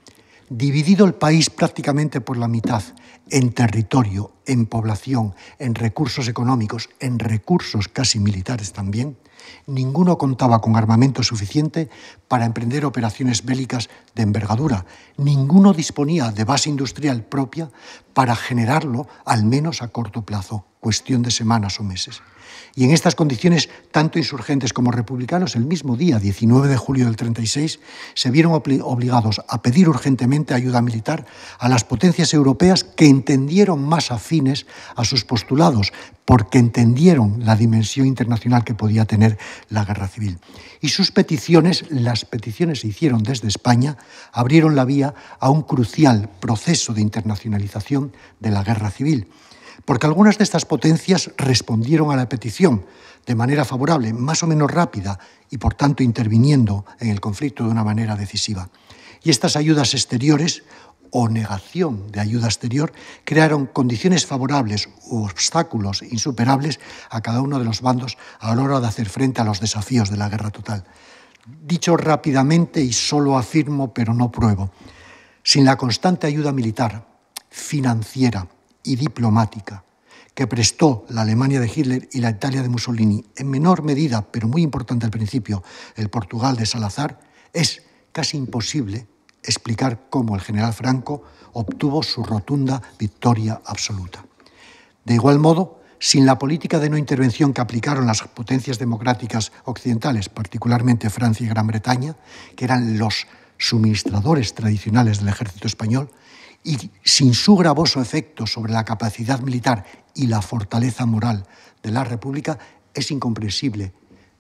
Dividido el país prácticamente por la mitad en territorio, en población, en recursos económicos, en recursos casi militares también, Ninguno contaba con armamento suficiente para emprender operaciones bélicas de envergadura. Ninguno disponía de base industrial propia para generarlo, al menos a corto plazo, cuestión de semanas o meses. Y en estas condiciones, tanto insurgentes como republicanos, el mismo día, 19 de julio del 36, se vieron obligados a pedir urgentemente ayuda militar a las potencias europeas que entendieron más afines a sus postulados, porque entendieron la dimensión internacional que podía tener la guerra civil. Y sus peticiones, las peticiones se hicieron desde España, abrieron la vía a un crucial proceso de internacionalización de la guerra civil porque algunas de estas potencias respondieron a la petición de manera favorable, más o menos rápida, y por tanto interviniendo en el conflicto de una manera decisiva. Y estas ayudas exteriores o negación de ayuda exterior crearon condiciones favorables u obstáculos insuperables a cada uno de los bandos a la hora de hacer frente a los desafíos de la guerra total. Dicho rápidamente y solo afirmo pero no pruebo, sin la constante ayuda militar, financiera, y diplomática que prestó la Alemania de Hitler y la Italia de Mussolini, en menor medida, pero muy importante al principio, el Portugal de Salazar, es casi imposible explicar cómo el general Franco obtuvo su rotunda victoria absoluta. De igual modo, sin la política de no intervención que aplicaron las potencias democráticas occidentales, particularmente Francia y Gran Bretaña, que eran los suministradores tradicionales del ejército español, y sin su gravoso efecto sobre la capacidad militar y la fortaleza moral de la República, es incomprensible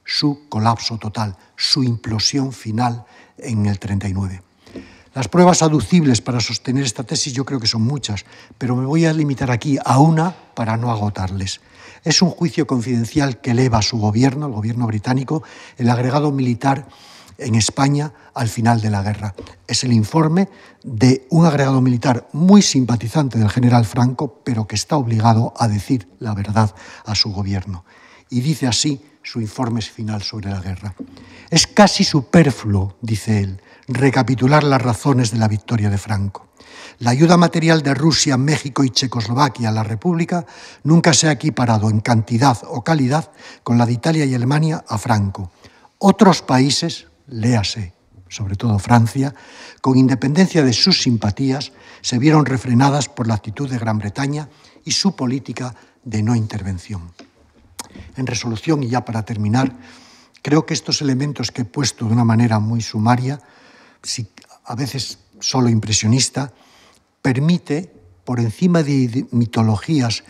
su colapso total, su implosión final en el 39. Las pruebas aducibles para sostener esta tesis yo creo que son muchas, pero me voy a limitar aquí a una para no agotarles. Es un juicio confidencial que eleva a su gobierno, el gobierno británico, el agregado militar en España al final de la guerra. Es el informe de un agregado militar muy simpatizante del general Franco, pero que está obligado a decir la verdad a su gobierno. Y dice así su informe final sobre la guerra. Es casi superfluo, dice él, recapitular las razones de la victoria de Franco. La ayuda material de Rusia, México y Checoslovaquia a la República nunca se ha equiparado en cantidad o calidad con la de Italia y Alemania a Franco. Otros países, léase, sobre todo Francia, con independencia de sus simpatías, se vieron refrenadas por la actitud de Gran Bretaña y su política de no intervención. En resolución, y ya para terminar, creo que estos elementos que he puesto de una manera muy sumaria, si a veces solo impresionista, permite, por encima de mitologías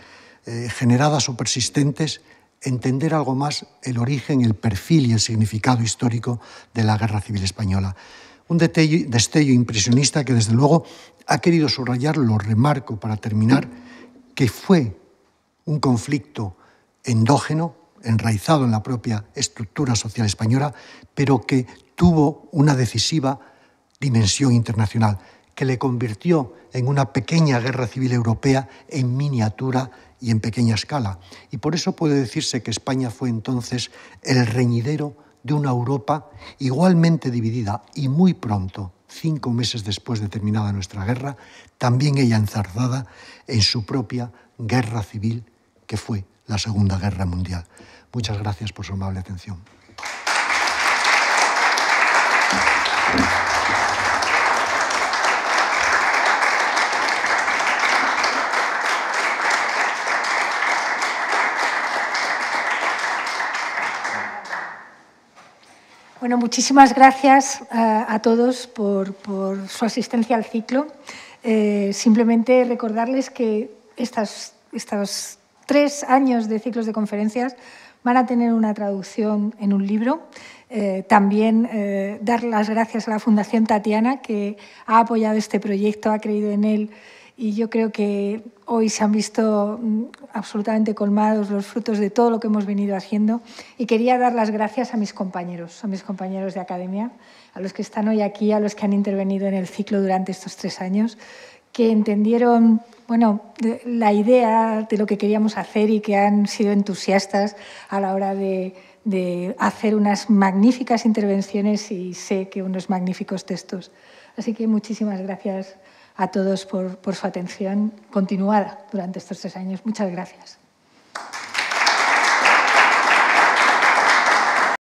eh, generadas o persistentes, entender algo más el origen, el perfil y el significado histórico de la Guerra Civil Española. Un destello, impresionista que desde luego ha querido subrayar, lo remarco para terminar, que fue un conflicto endógeno, enraizado en la propia estructura social española, pero que tuvo una decisiva dimensión internacional, que le convirtió en una pequeña guerra civil europea en miniatura y en pequeña escala. Y por eso puede decirse que España fue entonces el reñidero de una Europa igualmente dividida y muy pronto, cinco meses después de terminada nuestra guerra, también ella enzarzada en su propia guerra civil, que fue la Segunda Guerra Mundial. Muchas gracias por su amable atención. muchísimas gracias eh, a, todos por, su asistencia al ciclo. Eh, simplemente recordarles que estas, estos tres años de ciclos de conferencias van a tener una traducción en un libro. Eh, también dar las gracias a la Fundación Tatiana, que ha apoyado este proyecto, ha creído en él y yo creo que hoy se han visto mm, absolutamente colmados los frutos de todo lo que hemos venido haciendo y quería dar las gracias a mis compañeros, a mis compañeros de academia, a los que están hoy aquí, a los que han intervenido en el ciclo durante estos tres años, que entendieron bueno, la idea de lo que queríamos hacer y que han sido entusiastas a la hora de, de hacer unas magníficas intervenciones y sé que unos magníficos textos. Así que muchísimas gracias a todos por, su atención continuada durante estos tres años. Muchas gracias.